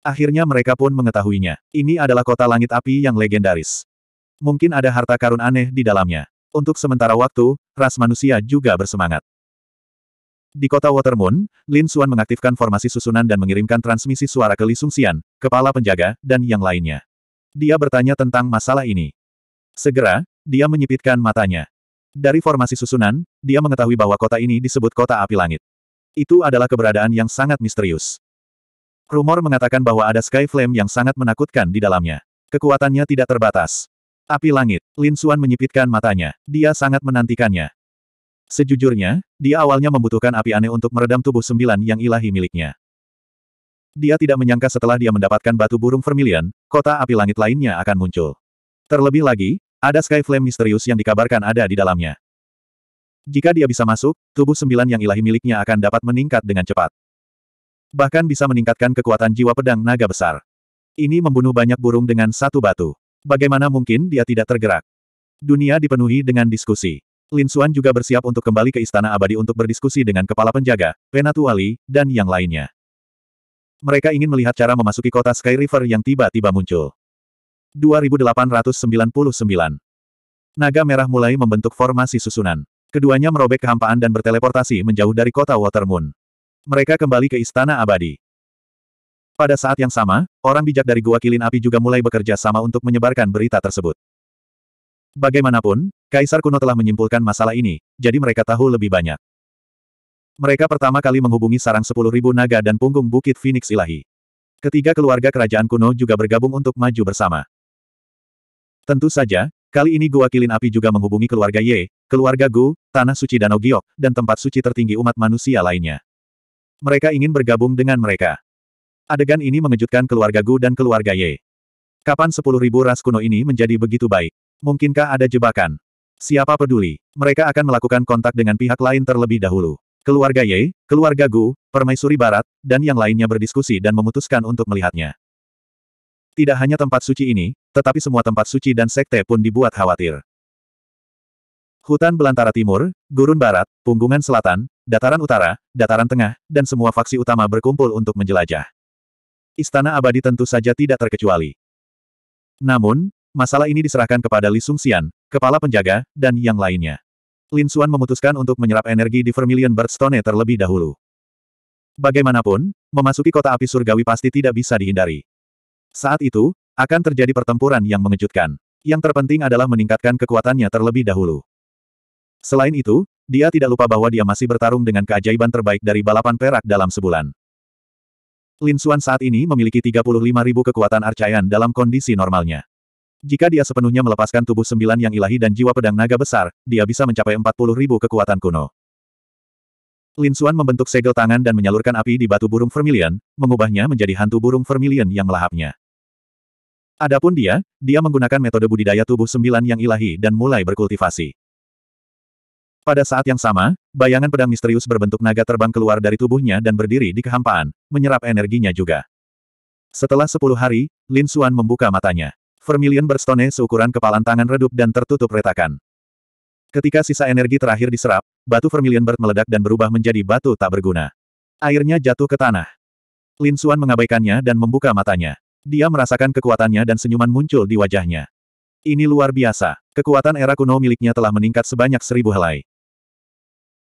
Akhirnya mereka pun mengetahuinya. Ini adalah kota langit api yang legendaris. Mungkin ada harta karun aneh di dalamnya. Untuk sementara waktu, ras manusia juga bersemangat. Di kota Watermoon, Lin Xuan mengaktifkan formasi susunan dan mengirimkan transmisi suara ke Li Xian, kepala penjaga, dan yang lainnya. Dia bertanya tentang masalah ini. Segera, dia menyipitkan matanya. Dari formasi susunan, dia mengetahui bahwa kota ini disebut kota api langit. Itu adalah keberadaan yang sangat misterius. Rumor mengatakan bahwa ada Sky Flame yang sangat menakutkan di dalamnya. Kekuatannya tidak terbatas. Api langit, Lin Suan menyipitkan matanya. Dia sangat menantikannya. Sejujurnya, dia awalnya membutuhkan api aneh untuk meredam tubuh sembilan yang ilahi miliknya. Dia tidak menyangka setelah dia mendapatkan batu burung vermilion, kota api langit lainnya akan muncul. Terlebih lagi, ada Sky Flame misterius yang dikabarkan ada di dalamnya. Jika dia bisa masuk, tubuh sembilan yang ilahi miliknya akan dapat meningkat dengan cepat. Bahkan bisa meningkatkan kekuatan jiwa pedang naga besar. Ini membunuh banyak burung dengan satu batu. Bagaimana mungkin dia tidak tergerak? Dunia dipenuhi dengan diskusi. Lin Xuan juga bersiap untuk kembali ke Istana Abadi untuk berdiskusi dengan Kepala Penjaga, Ali, dan yang lainnya. Mereka ingin melihat cara memasuki kota Sky River yang tiba-tiba muncul. 2899 Naga Merah mulai membentuk formasi susunan. Keduanya merobek kehampaan dan berteleportasi menjauh dari kota Water Moon. Mereka kembali ke Istana Abadi. Pada saat yang sama, orang bijak dari Gua Kilin Api juga mulai bekerja sama untuk menyebarkan berita tersebut. Bagaimanapun, Kaisar kuno telah menyimpulkan masalah ini, jadi mereka tahu lebih banyak. Mereka pertama kali menghubungi sarang sepuluh ribu naga dan punggung bukit Phoenix Ilahi. Ketiga keluarga kerajaan kuno juga bergabung untuk maju bersama. Tentu saja, Kali ini Gua Kilin Api juga menghubungi keluarga Ye, keluarga Gu, Tanah Suci Danau Giok, dan tempat suci tertinggi umat manusia lainnya. Mereka ingin bergabung dengan mereka. Adegan ini mengejutkan keluarga Gu dan keluarga Ye. Kapan sepuluh ribu ras kuno ini menjadi begitu baik? Mungkinkah ada jebakan? Siapa peduli? Mereka akan melakukan kontak dengan pihak lain terlebih dahulu. Keluarga Ye, keluarga Gu, Permaisuri Barat, dan yang lainnya berdiskusi dan memutuskan untuk melihatnya. Tidak hanya tempat suci ini, tetapi semua tempat suci dan sekte pun dibuat khawatir. Hutan belantara timur, gurun barat, punggungan selatan, dataran utara, dataran tengah, dan semua faksi utama berkumpul untuk menjelajah. Istana abadi tentu saja tidak terkecuali. Namun, masalah ini diserahkan kepada Li Sungxian, kepala penjaga, dan yang lainnya. Lin Xuan memutuskan untuk menyerap energi di Vermilion Birdstone terlebih dahulu. Bagaimanapun, memasuki kota api surgawi pasti tidak bisa dihindari. Saat itu, akan terjadi pertempuran yang mengejutkan. Yang terpenting adalah meningkatkan kekuatannya terlebih dahulu. Selain itu, dia tidak lupa bahwa dia masih bertarung dengan keajaiban terbaik dari balapan perak dalam sebulan. Lin Xuan saat ini memiliki 35 ribu kekuatan arcayan dalam kondisi normalnya. Jika dia sepenuhnya melepaskan tubuh sembilan yang ilahi dan jiwa pedang naga besar, dia bisa mencapai 40 ribu kekuatan kuno. Lin Xuan membentuk segel tangan dan menyalurkan api di batu burung vermilion, mengubahnya menjadi hantu burung vermilion yang melahapnya. Adapun dia, dia menggunakan metode budidaya tubuh sembilan yang ilahi dan mulai berkultivasi. Pada saat yang sama, bayangan pedang misterius berbentuk naga terbang keluar dari tubuhnya dan berdiri di kehampaan, menyerap energinya juga. Setelah sepuluh hari, Lin Xuan membuka matanya. Vermilion berstone seukuran kepalan tangan redup dan tertutup retakan. Ketika sisa energi terakhir diserap, batu Vermilion Bird meledak dan berubah menjadi batu tak berguna. Airnya jatuh ke tanah. Lin Xuan mengabaikannya dan membuka matanya. Dia merasakan kekuatannya dan senyuman muncul di wajahnya. Ini luar biasa. Kekuatan era kuno miliknya telah meningkat sebanyak seribu helai.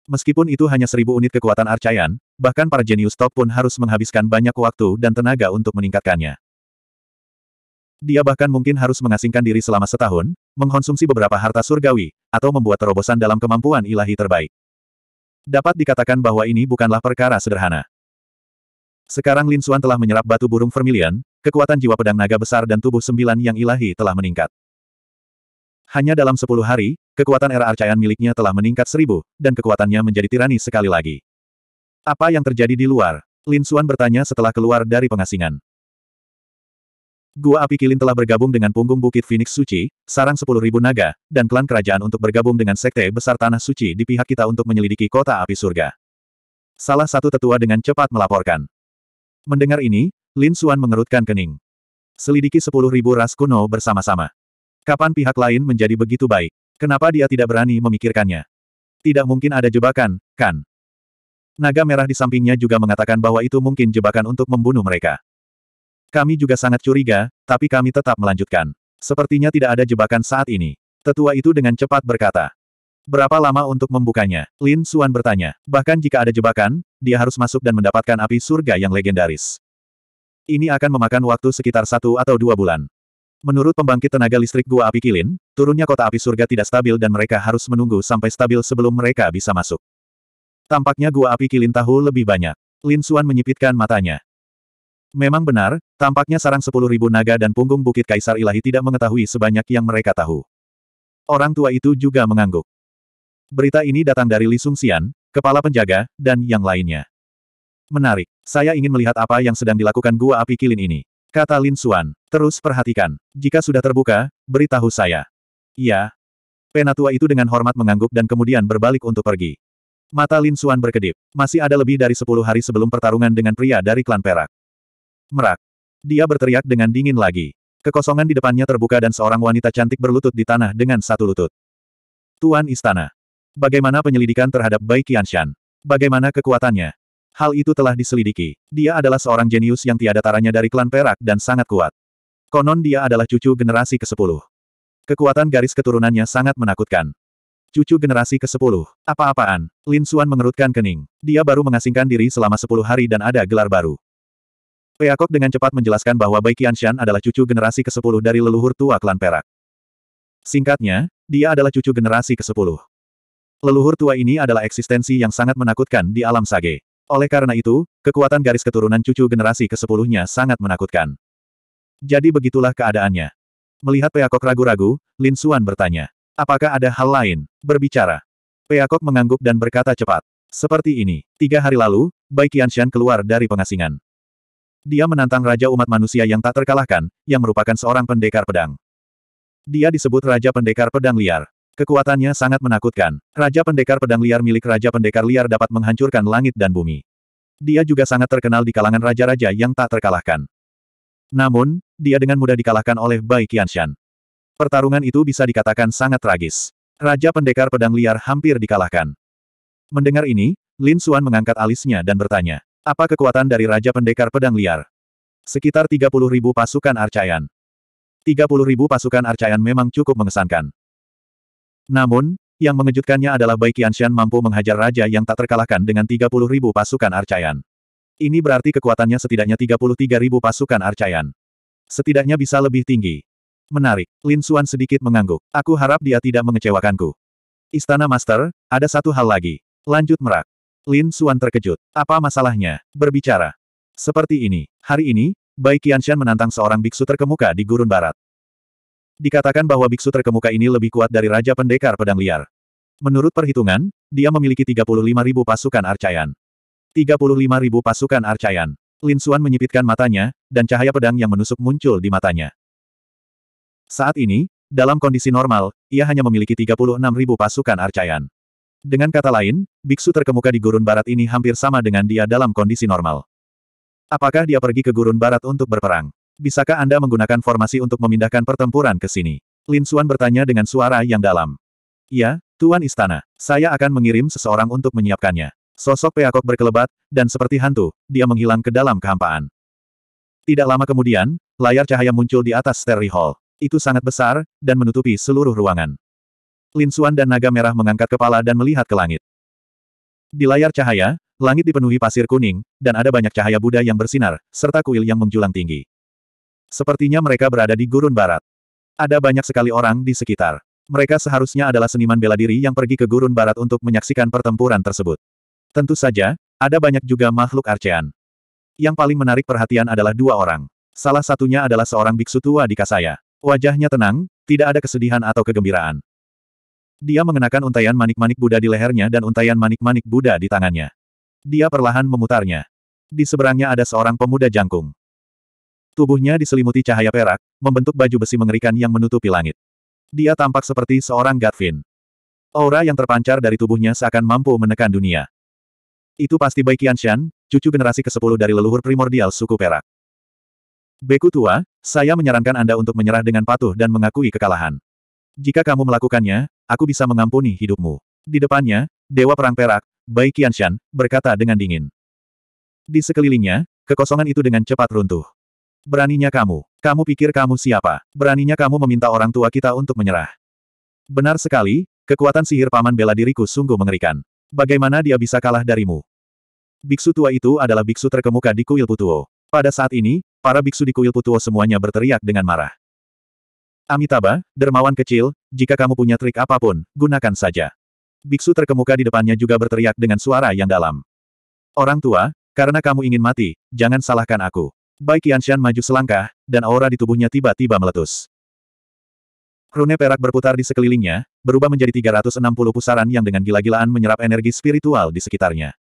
Meskipun itu hanya seribu unit kekuatan Arcayan, bahkan para jenius top pun harus menghabiskan banyak waktu dan tenaga untuk meningkatkannya. Dia bahkan mungkin harus mengasingkan diri selama setahun, mengkonsumsi beberapa harta surgawi, atau membuat terobosan dalam kemampuan ilahi terbaik. Dapat dikatakan bahwa ini bukanlah perkara sederhana. Sekarang Lin Xuan telah menyerap batu burung vermilion, kekuatan jiwa pedang naga besar dan tubuh sembilan yang ilahi telah meningkat. Hanya dalam sepuluh hari, Kekuatan era arcaian miliknya telah meningkat seribu, dan kekuatannya menjadi tirani sekali lagi. Apa yang terjadi di luar? Lin Xuan bertanya setelah keluar dari pengasingan. Gua api kilin telah bergabung dengan punggung bukit Phoenix Suci, sarang sepuluh ribu naga, dan klan kerajaan untuk bergabung dengan sekte besar tanah suci di pihak kita untuk menyelidiki kota api surga. Salah satu tetua dengan cepat melaporkan. Mendengar ini, Lin Xuan mengerutkan kening. Selidiki sepuluh ribu ras kuno bersama-sama. Kapan pihak lain menjadi begitu baik? Kenapa dia tidak berani memikirkannya? Tidak mungkin ada jebakan, kan? Naga merah di sampingnya juga mengatakan bahwa itu mungkin jebakan untuk membunuh mereka. Kami juga sangat curiga, tapi kami tetap melanjutkan. Sepertinya tidak ada jebakan saat ini. Tetua itu dengan cepat berkata. Berapa lama untuk membukanya? Lin Suan bertanya. Bahkan jika ada jebakan, dia harus masuk dan mendapatkan api surga yang legendaris. Ini akan memakan waktu sekitar satu atau dua bulan. Menurut pembangkit tenaga listrik gua api kilin, turunnya kota api surga tidak stabil dan mereka harus menunggu sampai stabil sebelum mereka bisa masuk. Tampaknya gua api kilin tahu lebih banyak. Lin Xuan menyipitkan matanya. Memang benar, tampaknya sarang sepuluh ribu naga dan punggung bukit kaisar ilahi tidak mengetahui sebanyak yang mereka tahu. Orang tua itu juga mengangguk. Berita ini datang dari Li Xian, kepala penjaga, dan yang lainnya. Menarik. Saya ingin melihat apa yang sedang dilakukan gua api kilin ini. Kata Lin Xuan. Terus perhatikan. Jika sudah terbuka, beritahu saya. Iya. Penatua itu dengan hormat mengangguk dan kemudian berbalik untuk pergi. Mata Lin Xuan berkedip. Masih ada lebih dari sepuluh hari sebelum pertarungan dengan pria dari klan Perak. Merak. Dia berteriak dengan dingin lagi. Kekosongan di depannya terbuka dan seorang wanita cantik berlutut di tanah dengan satu lutut. Tuan Istana. Bagaimana penyelidikan terhadap Bai Qianshan? Bagaimana kekuatannya? Hal itu telah diselidiki. Dia adalah seorang jenius yang tiada taranya dari klan Perak dan sangat kuat. Konon dia adalah cucu generasi ke-10. Kekuatan garis keturunannya sangat menakutkan. Cucu generasi ke-10. Apa-apaan? Lin Suan mengerutkan kening. Dia baru mengasingkan diri selama 10 hari dan ada gelar baru. Peakok dengan cepat menjelaskan bahwa Bai Qianshan adalah cucu generasi ke-10 dari leluhur tua klan Perak. Singkatnya, dia adalah cucu generasi ke-10. Leluhur tua ini adalah eksistensi yang sangat menakutkan di alam sage. Oleh karena itu, kekuatan garis keturunan cucu generasi ke-10-nya sangat menakutkan. Jadi begitulah keadaannya. Melihat peacock ragu-ragu, Lin Suan bertanya. Apakah ada hal lain? Berbicara. peacock mengangguk dan berkata cepat. Seperti ini. Tiga hari lalu, Bai Qianxian keluar dari pengasingan. Dia menantang Raja Umat Manusia yang tak terkalahkan, yang merupakan seorang pendekar pedang. Dia disebut Raja Pendekar Pedang Liar. Kekuatannya sangat menakutkan. Raja Pendekar Pedang Liar milik Raja Pendekar Liar dapat menghancurkan langit dan bumi. Dia juga sangat terkenal di kalangan raja-raja yang tak terkalahkan. Namun, dia dengan mudah dikalahkan oleh Bai Qianshan. Pertarungan itu bisa dikatakan sangat tragis. Raja Pendekar Pedang Liar hampir dikalahkan. Mendengar ini, Lin Xuan mengangkat alisnya dan bertanya, apa kekuatan dari Raja Pendekar Pedang Liar? Sekitar 30.000 pasukan Arcayan. 30.000 pasukan Arcayan memang cukup mengesankan. Namun, yang mengejutkannya adalah Bai Qianshan mampu menghajar raja yang tak terkalahkan dengan 30 ribu pasukan Arcayan. Ini berarti kekuatannya setidaknya 33 ribu pasukan Arcayan. Setidaknya bisa lebih tinggi. Menarik, Lin Xuan sedikit mengangguk. Aku harap dia tidak mengecewakanku. Istana Master, ada satu hal lagi. Lanjut merak. Lin Xuan terkejut. Apa masalahnya? Berbicara. Seperti ini. Hari ini, Bai Qianshan menantang seorang biksu terkemuka di Gurun Barat. Dikatakan bahwa biksu terkemuka ini lebih kuat dari Raja Pendekar Pedang Liar. Menurut perhitungan, dia memiliki 35.000 pasukan Arcayan. 35.000 pasukan Arcayan. Lin Suan menyipitkan matanya, dan cahaya pedang yang menusuk muncul di matanya. Saat ini, dalam kondisi normal, ia hanya memiliki 36.000 pasukan Arcayan. Dengan kata lain, biksu terkemuka di Gurun Barat ini hampir sama dengan dia dalam kondisi normal. Apakah dia pergi ke Gurun Barat untuk berperang? Bisakah Anda menggunakan formasi untuk memindahkan pertempuran ke sini? Lin Xuan bertanya dengan suara yang dalam. Ya, Tuan Istana, saya akan mengirim seseorang untuk menyiapkannya. Sosok peacock berkelebat, dan seperti hantu, dia menghilang ke dalam kehampaan. Tidak lama kemudian, layar cahaya muncul di atas Sterry Hall. Itu sangat besar, dan menutupi seluruh ruangan. Lin Xuan dan Naga Merah mengangkat kepala dan melihat ke langit. Di layar cahaya, langit dipenuhi pasir kuning, dan ada banyak cahaya Buddha yang bersinar, serta kuil yang menjulang tinggi. Sepertinya mereka berada di gurun barat. Ada banyak sekali orang di sekitar. Mereka seharusnya adalah seniman bela diri yang pergi ke gurun barat untuk menyaksikan pertempuran tersebut. Tentu saja, ada banyak juga makhluk arcean. Yang paling menarik perhatian adalah dua orang. Salah satunya adalah seorang biksu tua di Kasaya. Wajahnya tenang, tidak ada kesedihan atau kegembiraan. Dia mengenakan untaian manik-manik Buddha di lehernya dan untaian manik-manik Buddha di tangannya. Dia perlahan memutarnya. Di seberangnya ada seorang pemuda jangkung. Tubuhnya diselimuti cahaya perak, membentuk baju besi mengerikan yang menutupi langit. Dia tampak seperti seorang Gatvin. Aura yang terpancar dari tubuhnya seakan mampu menekan dunia. Itu pasti Bai Qianshan, cucu generasi ke-10 dari leluhur primordial suku perak. Beku tua, saya menyarankan Anda untuk menyerah dengan patuh dan mengakui kekalahan. Jika kamu melakukannya, aku bisa mengampuni hidupmu. Di depannya, Dewa Perang Perak, Bai Qianshan, berkata dengan dingin. Di sekelilingnya, kekosongan itu dengan cepat runtuh. Beraninya kamu. Kamu pikir kamu siapa? Beraninya kamu meminta orang tua kita untuk menyerah. Benar sekali, kekuatan sihir paman bela diriku sungguh mengerikan. Bagaimana dia bisa kalah darimu? Biksu tua itu adalah biksu terkemuka di kuil Putuo. Pada saat ini, para biksu di kuil Putuo semuanya berteriak dengan marah. Amitabha, dermawan kecil, jika kamu punya trik apapun, gunakan saja. Biksu terkemuka di depannya juga berteriak dengan suara yang dalam. Orang tua, karena kamu ingin mati, jangan salahkan aku. Bai Qianshan maju selangkah, dan aura di tubuhnya tiba-tiba meletus. Rune perak berputar di sekelilingnya, berubah menjadi 360 pusaran yang dengan gila-gilaan menyerap energi spiritual di sekitarnya.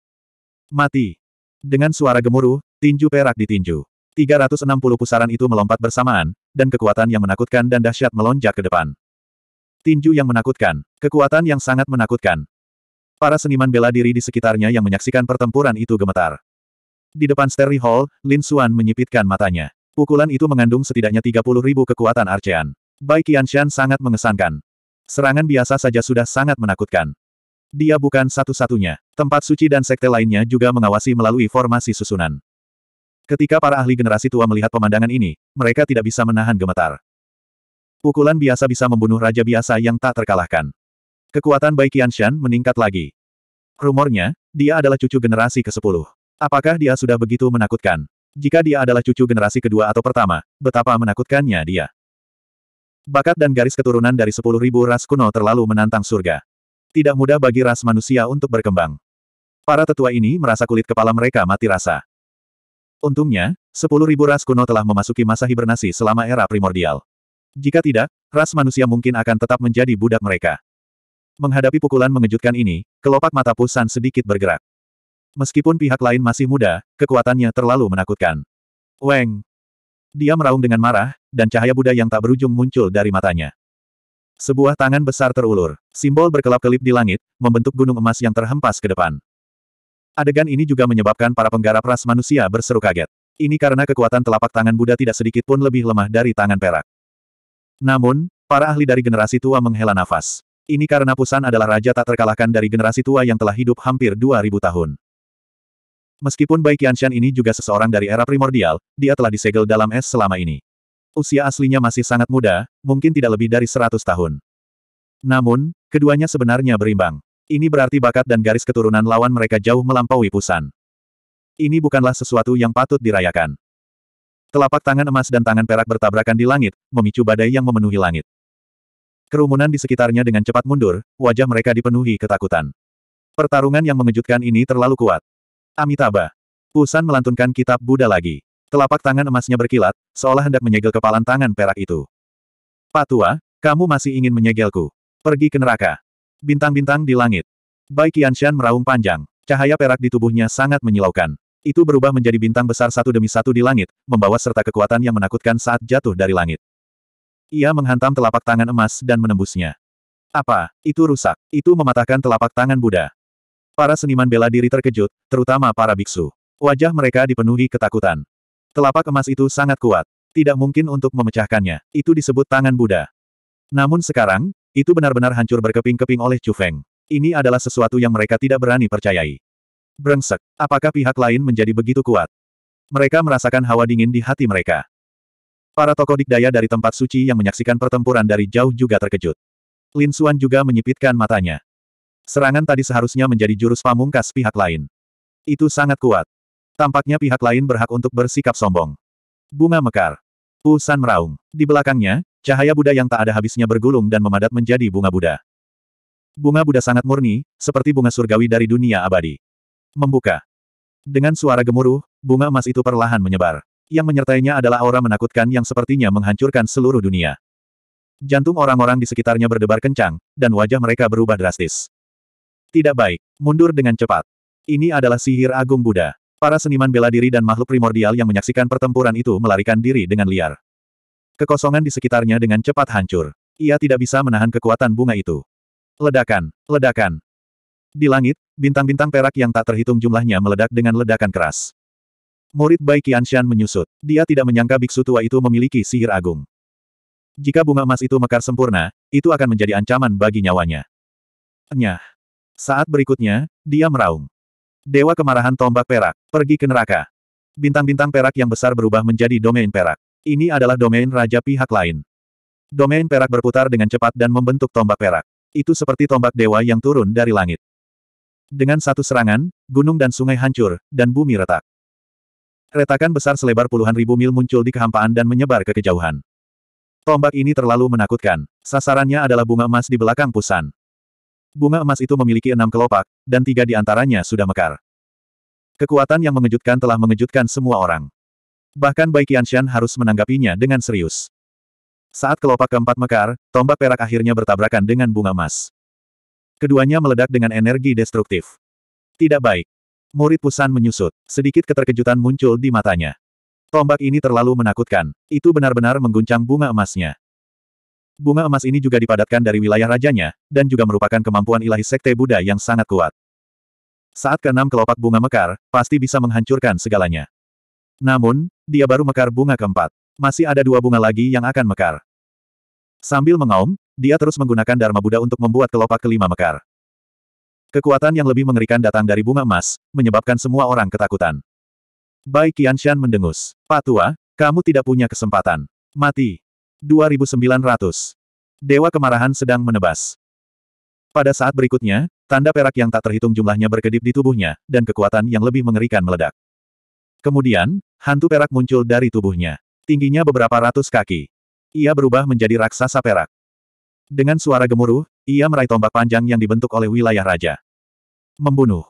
Mati. Dengan suara gemuruh, tinju perak ditinju. 360 pusaran itu melompat bersamaan, dan kekuatan yang menakutkan dan dahsyat melonjak ke depan. Tinju yang menakutkan, kekuatan yang sangat menakutkan. Para seniman bela diri di sekitarnya yang menyaksikan pertempuran itu gemetar. Di depan Sterry Hall, Lin Xuan menyipitkan matanya. Pukulan itu mengandung setidaknya 30 ribu kekuatan Archean. Bai Qianshan sangat mengesankan. Serangan biasa saja sudah sangat menakutkan. Dia bukan satu-satunya. Tempat suci dan sekte lainnya juga mengawasi melalui formasi susunan. Ketika para ahli generasi tua melihat pemandangan ini, mereka tidak bisa menahan gemetar. Pukulan biasa bisa membunuh raja biasa yang tak terkalahkan. Kekuatan Bai Qianshan meningkat lagi. Rumornya, dia adalah cucu generasi ke-10. Apakah dia sudah begitu menakutkan? Jika dia adalah cucu generasi kedua atau pertama, betapa menakutkannya dia. Bakat dan garis keturunan dari sepuluh ribu ras kuno terlalu menantang surga. Tidak mudah bagi ras manusia untuk berkembang. Para tetua ini merasa kulit kepala mereka mati rasa. Untungnya, sepuluh ribu ras kuno telah memasuki masa hibernasi selama era primordial. Jika tidak, ras manusia mungkin akan tetap menjadi budak mereka. Menghadapi pukulan mengejutkan ini, kelopak mata Pusan sedikit bergerak. Meskipun pihak lain masih muda, kekuatannya terlalu menakutkan. Weng! Dia meraung dengan marah, dan cahaya Buddha yang tak berujung muncul dari matanya. Sebuah tangan besar terulur, simbol berkelap-kelip di langit, membentuk gunung emas yang terhempas ke depan. Adegan ini juga menyebabkan para penggarap ras manusia berseru kaget. Ini karena kekuatan telapak tangan Buddha tidak sedikit pun lebih lemah dari tangan perak. Namun, para ahli dari generasi tua menghela nafas. Ini karena Pusan adalah raja tak terkalahkan dari generasi tua yang telah hidup hampir 2000 tahun. Meskipun Bai Qianshan ini juga seseorang dari era primordial, dia telah disegel dalam es selama ini. Usia aslinya masih sangat muda, mungkin tidak lebih dari 100 tahun. Namun, keduanya sebenarnya berimbang. Ini berarti bakat dan garis keturunan lawan mereka jauh melampaui Pusan. Ini bukanlah sesuatu yang patut dirayakan. Telapak tangan emas dan tangan perak bertabrakan di langit, memicu badai yang memenuhi langit. Kerumunan di sekitarnya dengan cepat mundur, wajah mereka dipenuhi ketakutan. Pertarungan yang mengejutkan ini terlalu kuat. Amitabha. Pusan melantunkan kitab Buddha lagi. Telapak tangan emasnya berkilat, seolah hendak menyegel kepalan tangan perak itu. Patua, kamu masih ingin menyegelku. Pergi ke neraka. Bintang-bintang di langit. Bai Qianshan meraung panjang. Cahaya perak di tubuhnya sangat menyilaukan. Itu berubah menjadi bintang besar satu demi satu di langit, membawa serta kekuatan yang menakutkan saat jatuh dari langit. Ia menghantam telapak tangan emas dan menembusnya. Apa, itu rusak. Itu mematahkan telapak tangan Buddha. Para seniman bela diri terkejut, terutama para biksu. Wajah mereka dipenuhi ketakutan. Telapak emas itu sangat kuat. Tidak mungkin untuk memecahkannya. Itu disebut tangan Buddha. Namun sekarang, itu benar-benar hancur berkeping-keping oleh Chu Feng. Ini adalah sesuatu yang mereka tidak berani percayai. Brengsek, apakah pihak lain menjadi begitu kuat? Mereka merasakan hawa dingin di hati mereka. Para tokoh dikdaya dari tempat suci yang menyaksikan pertempuran dari jauh juga terkejut. Lin Xuan juga menyipitkan matanya. Serangan tadi seharusnya menjadi jurus pamungkas pihak lain. Itu sangat kuat. Tampaknya pihak lain berhak untuk bersikap sombong. Bunga mekar. Pusan meraung. Di belakangnya, cahaya Buddha yang tak ada habisnya bergulung dan memadat menjadi bunga Buddha. Bunga Buddha sangat murni, seperti bunga surgawi dari dunia abadi. Membuka. Dengan suara gemuruh, bunga emas itu perlahan menyebar. Yang menyertainya adalah aura menakutkan yang sepertinya menghancurkan seluruh dunia. Jantung orang-orang di sekitarnya berdebar kencang, dan wajah mereka berubah drastis. Tidak baik. Mundur dengan cepat. Ini adalah sihir agung Buddha. Para seniman bela diri dan makhluk primordial yang menyaksikan pertempuran itu melarikan diri dengan liar. Kekosongan di sekitarnya dengan cepat hancur. Ia tidak bisa menahan kekuatan bunga itu. Ledakan, ledakan. Di langit, bintang-bintang perak yang tak terhitung jumlahnya meledak dengan ledakan keras. Murid Bai Qianshan menyusut. Dia tidak menyangka biksu tua itu memiliki sihir agung. Jika bunga emas itu mekar sempurna, itu akan menjadi ancaman bagi nyawanya. Nyah, saat berikutnya, dia meraung. Dewa kemarahan tombak perak, pergi ke neraka. Bintang-bintang perak yang besar berubah menjadi domain perak. Ini adalah domain raja pihak lain. Domain perak berputar dengan cepat dan membentuk tombak perak. Itu seperti tombak dewa yang turun dari langit. Dengan satu serangan, gunung dan sungai hancur, dan bumi retak. Retakan besar selebar puluhan ribu mil muncul di kehampaan dan menyebar ke kejauhan. Tombak ini terlalu menakutkan. Sasarannya adalah bunga emas di belakang pusan. Bunga emas itu memiliki enam kelopak, dan tiga di antaranya sudah mekar. Kekuatan yang mengejutkan telah mengejutkan semua orang. Bahkan Bai Qianshan harus menanggapinya dengan serius. Saat kelopak keempat mekar, tombak perak akhirnya bertabrakan dengan bunga emas. Keduanya meledak dengan energi destruktif. Tidak baik. Murid Pusan menyusut. Sedikit keterkejutan muncul di matanya. Tombak ini terlalu menakutkan. Itu benar-benar mengguncang bunga emasnya. Bunga emas ini juga dipadatkan dari wilayah rajanya, dan juga merupakan kemampuan ilahi sekte Buddha yang sangat kuat. Saat keenam kelopak bunga mekar, pasti bisa menghancurkan segalanya. Namun, dia baru mekar bunga keempat. Masih ada dua bunga lagi yang akan mekar. Sambil mengaum, dia terus menggunakan Dharma Buddha untuk membuat kelopak kelima mekar. Kekuatan yang lebih mengerikan datang dari bunga emas, menyebabkan semua orang ketakutan. Bai Qianshan mendengus. Patua, kamu tidak punya kesempatan. Mati. 2900. Dewa kemarahan sedang menebas. Pada saat berikutnya, tanda perak yang tak terhitung jumlahnya berkedip di tubuhnya, dan kekuatan yang lebih mengerikan meledak. Kemudian, hantu perak muncul dari tubuhnya. Tingginya beberapa ratus kaki. Ia berubah menjadi raksasa perak. Dengan suara gemuruh, ia meraih tombak panjang yang dibentuk oleh wilayah raja. Membunuh.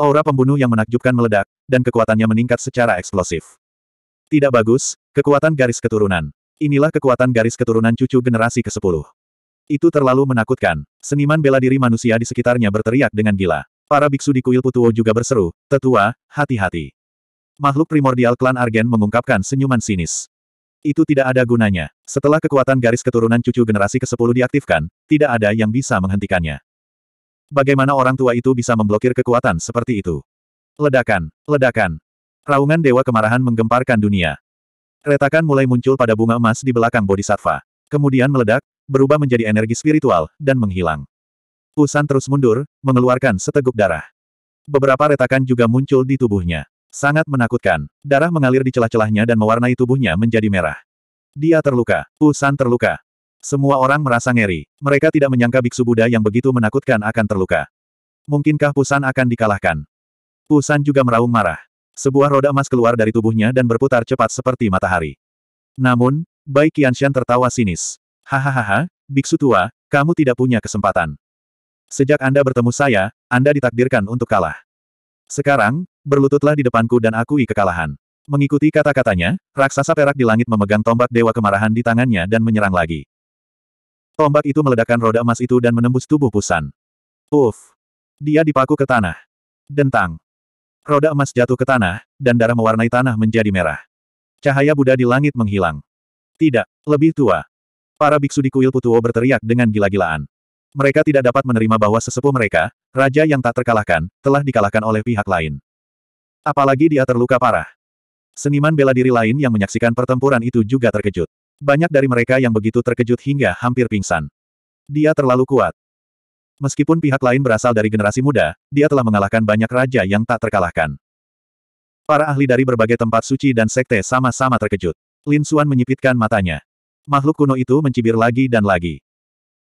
Aura pembunuh yang menakjubkan meledak, dan kekuatannya meningkat secara eksplosif. Tidak bagus, kekuatan garis keturunan. Inilah kekuatan garis keturunan cucu generasi ke-10. Itu terlalu menakutkan. Seniman bela diri manusia di sekitarnya berteriak dengan gila. Para biksu di kuil Putuo juga berseru, tetua, hati-hati. Makhluk primordial klan Argen mengungkapkan senyuman sinis. Itu tidak ada gunanya. Setelah kekuatan garis keturunan cucu generasi ke-10 diaktifkan, tidak ada yang bisa menghentikannya. Bagaimana orang tua itu bisa memblokir kekuatan seperti itu? Ledakan, ledakan. Raungan dewa kemarahan menggemparkan dunia. Retakan mulai muncul pada bunga emas di belakang Bodhisattva. Kemudian meledak, berubah menjadi energi spiritual, dan menghilang. Usan terus mundur, mengeluarkan seteguk darah. Beberapa retakan juga muncul di tubuhnya. Sangat menakutkan. Darah mengalir di celah-celahnya dan mewarnai tubuhnya menjadi merah. Dia terluka. Usan terluka. Semua orang merasa ngeri. Mereka tidak menyangka biksu Buddha yang begitu menakutkan akan terluka. Mungkinkah Pusan akan dikalahkan? Pusan juga meraung marah. Sebuah roda emas keluar dari tubuhnya dan berputar cepat seperti matahari. Namun, Bai Qianshan tertawa sinis. Hahaha, biksu tua, kamu tidak punya kesempatan. Sejak Anda bertemu saya, Anda ditakdirkan untuk kalah. Sekarang, berlututlah di depanku dan akui kekalahan. Mengikuti kata-katanya, raksasa perak di langit memegang tombak dewa kemarahan di tangannya dan menyerang lagi. Tombak itu meledakkan roda emas itu dan menembus tubuh Pusan. Uff! Dia dipaku ke tanah. Dentang. Roda emas jatuh ke tanah, dan darah mewarnai tanah menjadi merah. Cahaya Buddha di langit menghilang. Tidak, lebih tua. Para biksu di kuil Putuo berteriak dengan gila-gilaan. Mereka tidak dapat menerima bahwa sesepuh mereka, raja yang tak terkalahkan, telah dikalahkan oleh pihak lain. Apalagi dia terluka parah. Seniman bela diri lain yang menyaksikan pertempuran itu juga terkejut. Banyak dari mereka yang begitu terkejut hingga hampir pingsan. Dia terlalu kuat. Meskipun pihak lain berasal dari generasi muda, dia telah mengalahkan banyak raja yang tak terkalahkan. Para ahli dari berbagai tempat suci dan sekte sama-sama terkejut. Lin Xuan menyipitkan matanya. Makhluk kuno itu mencibir lagi dan lagi.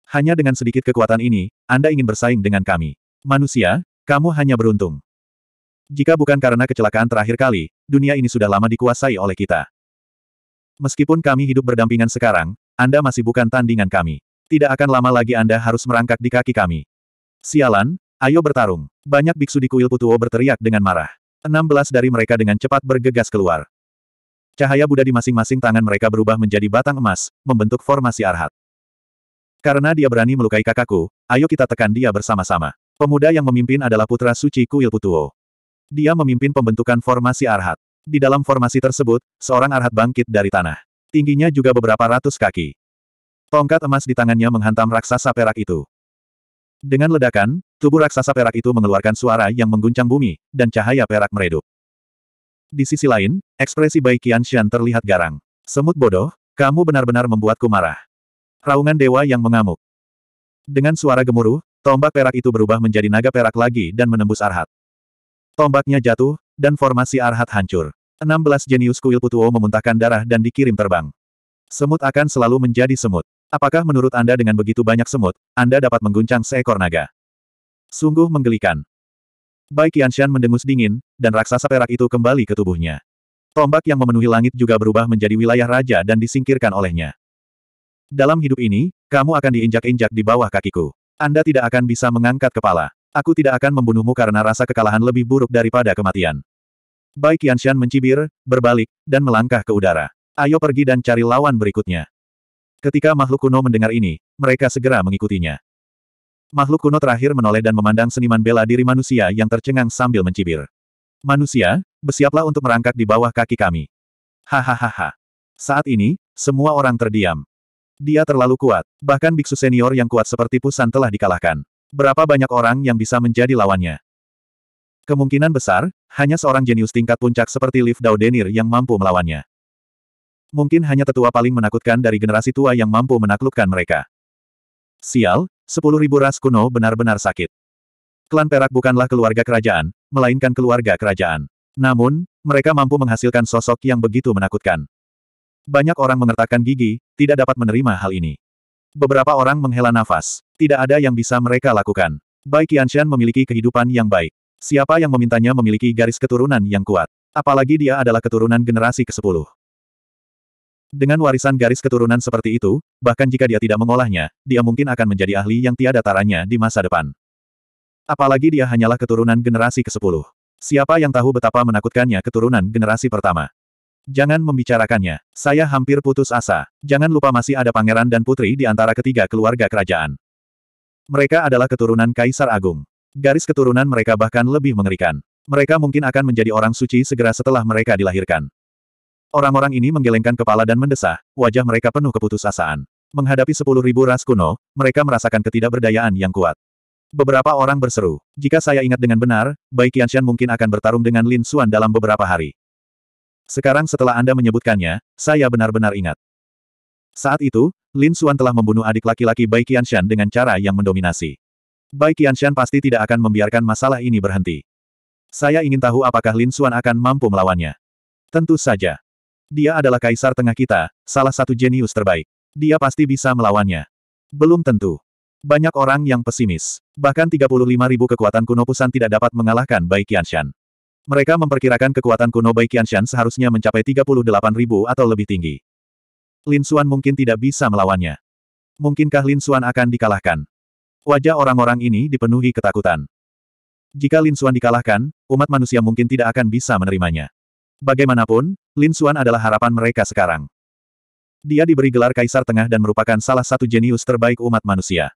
Hanya dengan sedikit kekuatan ini, Anda ingin bersaing dengan kami. Manusia, kamu hanya beruntung. Jika bukan karena kecelakaan terakhir kali, dunia ini sudah lama dikuasai oleh kita. Meskipun kami hidup berdampingan sekarang, Anda masih bukan tandingan kami. Tidak akan lama lagi Anda harus merangkak di kaki kami. Sialan, ayo bertarung. Banyak biksu di kuil Putuo berteriak dengan marah. 16 dari mereka dengan cepat bergegas keluar. Cahaya Buddha di masing-masing tangan mereka berubah menjadi batang emas, membentuk formasi arhat. Karena dia berani melukai kakakku, ayo kita tekan dia bersama-sama. Pemuda yang memimpin adalah putra suci kuil Putuo. Dia memimpin pembentukan formasi arhat. Di dalam formasi tersebut, seorang arhat bangkit dari tanah. Tingginya juga beberapa ratus kaki. Tongkat emas di tangannya menghantam raksasa perak itu. Dengan ledakan, tubuh raksasa perak itu mengeluarkan suara yang mengguncang bumi, dan cahaya perak meredup. Di sisi lain, ekspresi Bai Qianshan terlihat garang. Semut bodoh, kamu benar-benar membuatku marah. Raungan dewa yang mengamuk. Dengan suara gemuruh, tombak perak itu berubah menjadi naga perak lagi dan menembus Arhat. Tombaknya jatuh, dan formasi Arhat hancur. 16 jenius kuil Putuo memuntahkan darah dan dikirim terbang. Semut akan selalu menjadi semut. Apakah menurut Anda dengan begitu banyak semut, Anda dapat mengguncang seekor naga? Sungguh menggelikan. Bai Qianshan mendengus dingin, dan raksasa perak itu kembali ke tubuhnya. Tombak yang memenuhi langit juga berubah menjadi wilayah raja dan disingkirkan olehnya. Dalam hidup ini, kamu akan diinjak-injak di bawah kakiku. Anda tidak akan bisa mengangkat kepala. Aku tidak akan membunuhmu karena rasa kekalahan lebih buruk daripada kematian. Bai Qianshan mencibir, berbalik, dan melangkah ke udara. Ayo pergi dan cari lawan berikutnya. Ketika makhluk kuno mendengar ini, mereka segera mengikutinya. Makhluk kuno terakhir menoleh dan memandang seniman bela diri manusia yang tercengang sambil mencibir. Manusia, bersiaplah untuk merangkak di bawah kaki kami. Hahaha. Saat ini, semua orang terdiam. Dia terlalu kuat, bahkan biksu senior yang kuat seperti Pusan telah dikalahkan. Berapa banyak orang yang bisa menjadi lawannya? Kemungkinan besar, hanya seorang jenius tingkat puncak seperti Liv Daudenir yang mampu melawannya. Mungkin hanya tetua paling menakutkan dari generasi tua yang mampu menaklukkan mereka. Sial, sepuluh ribu ras kuno benar-benar sakit. Klan Perak bukanlah keluarga kerajaan, melainkan keluarga kerajaan. Namun, mereka mampu menghasilkan sosok yang begitu menakutkan. Banyak orang mengertakkan gigi, tidak dapat menerima hal ini. Beberapa orang menghela nafas. Tidak ada yang bisa mereka lakukan. Baik Qianshan memiliki kehidupan yang baik. Siapa yang memintanya memiliki garis keturunan yang kuat. Apalagi dia adalah keturunan generasi ke-10. Dengan warisan garis keturunan seperti itu, bahkan jika dia tidak mengolahnya, dia mungkin akan menjadi ahli yang tiada taranya di masa depan. Apalagi dia hanyalah keturunan generasi ke-10. Siapa yang tahu betapa menakutkannya keturunan generasi pertama. Jangan membicarakannya. Saya hampir putus asa. Jangan lupa masih ada pangeran dan putri di antara ketiga keluarga kerajaan. Mereka adalah keturunan Kaisar Agung. Garis keturunan mereka bahkan lebih mengerikan. Mereka mungkin akan menjadi orang suci segera setelah mereka dilahirkan. Orang-orang ini menggelengkan kepala dan mendesah, wajah mereka penuh keputusasaan. Menghadapi sepuluh ribu ras kuno, mereka merasakan ketidakberdayaan yang kuat. Beberapa orang berseru, jika saya ingat dengan benar, Bai Qianshan mungkin akan bertarung dengan Lin Xuan dalam beberapa hari. Sekarang setelah Anda menyebutkannya, saya benar-benar ingat. Saat itu, Lin Xuan telah membunuh adik laki-laki Bai Qianshan dengan cara yang mendominasi. Bai Qianshan pasti tidak akan membiarkan masalah ini berhenti. Saya ingin tahu apakah Lin Xuan akan mampu melawannya. Tentu saja. Dia adalah kaisar tengah kita, salah satu jenius terbaik. Dia pasti bisa melawannya. Belum tentu. Banyak orang yang pesimis. Bahkan 35 ribu kekuatan kuno Pusan tidak dapat mengalahkan Bai Qianshan. Mereka memperkirakan kekuatan kuno Bai Qianshan seharusnya mencapai 38 ribu atau lebih tinggi. Lin Xuan mungkin tidak bisa melawannya. Mungkinkah Lin Xuan akan dikalahkan? Wajah orang-orang ini dipenuhi ketakutan. Jika Lin Xuan dikalahkan, umat manusia mungkin tidak akan bisa menerimanya. Bagaimanapun, Lin Xuan adalah harapan mereka sekarang. Dia diberi gelar Kaisar Tengah dan merupakan salah satu jenius terbaik umat manusia.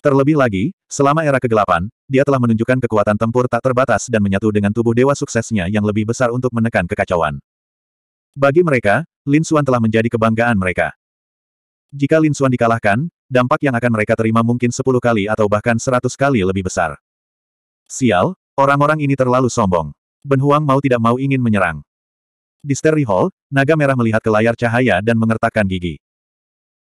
Terlebih lagi, selama era kegelapan, dia telah menunjukkan kekuatan tempur tak terbatas dan menyatu dengan tubuh dewa suksesnya yang lebih besar untuk menekan kekacauan. Bagi mereka, Lin Xuan telah menjadi kebanggaan mereka. Jika Lin Xuan dikalahkan, dampak yang akan mereka terima mungkin 10 kali atau bahkan 100 kali lebih besar. Sial, orang-orang ini terlalu sombong. Ben Huang mau tidak mau ingin menyerang. Di Sterling Hall, naga merah melihat ke layar cahaya dan mengertakkan gigi.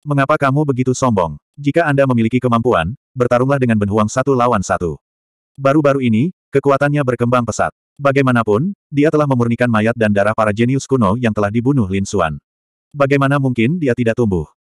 Mengapa kamu begitu sombong? Jika Anda memiliki kemampuan, bertarunglah dengan benhuang satu lawan satu. Baru-baru ini, kekuatannya berkembang pesat. Bagaimanapun, dia telah memurnikan mayat dan darah para jenius kuno yang telah dibunuh Lin Xuan. Bagaimana mungkin dia tidak tumbuh?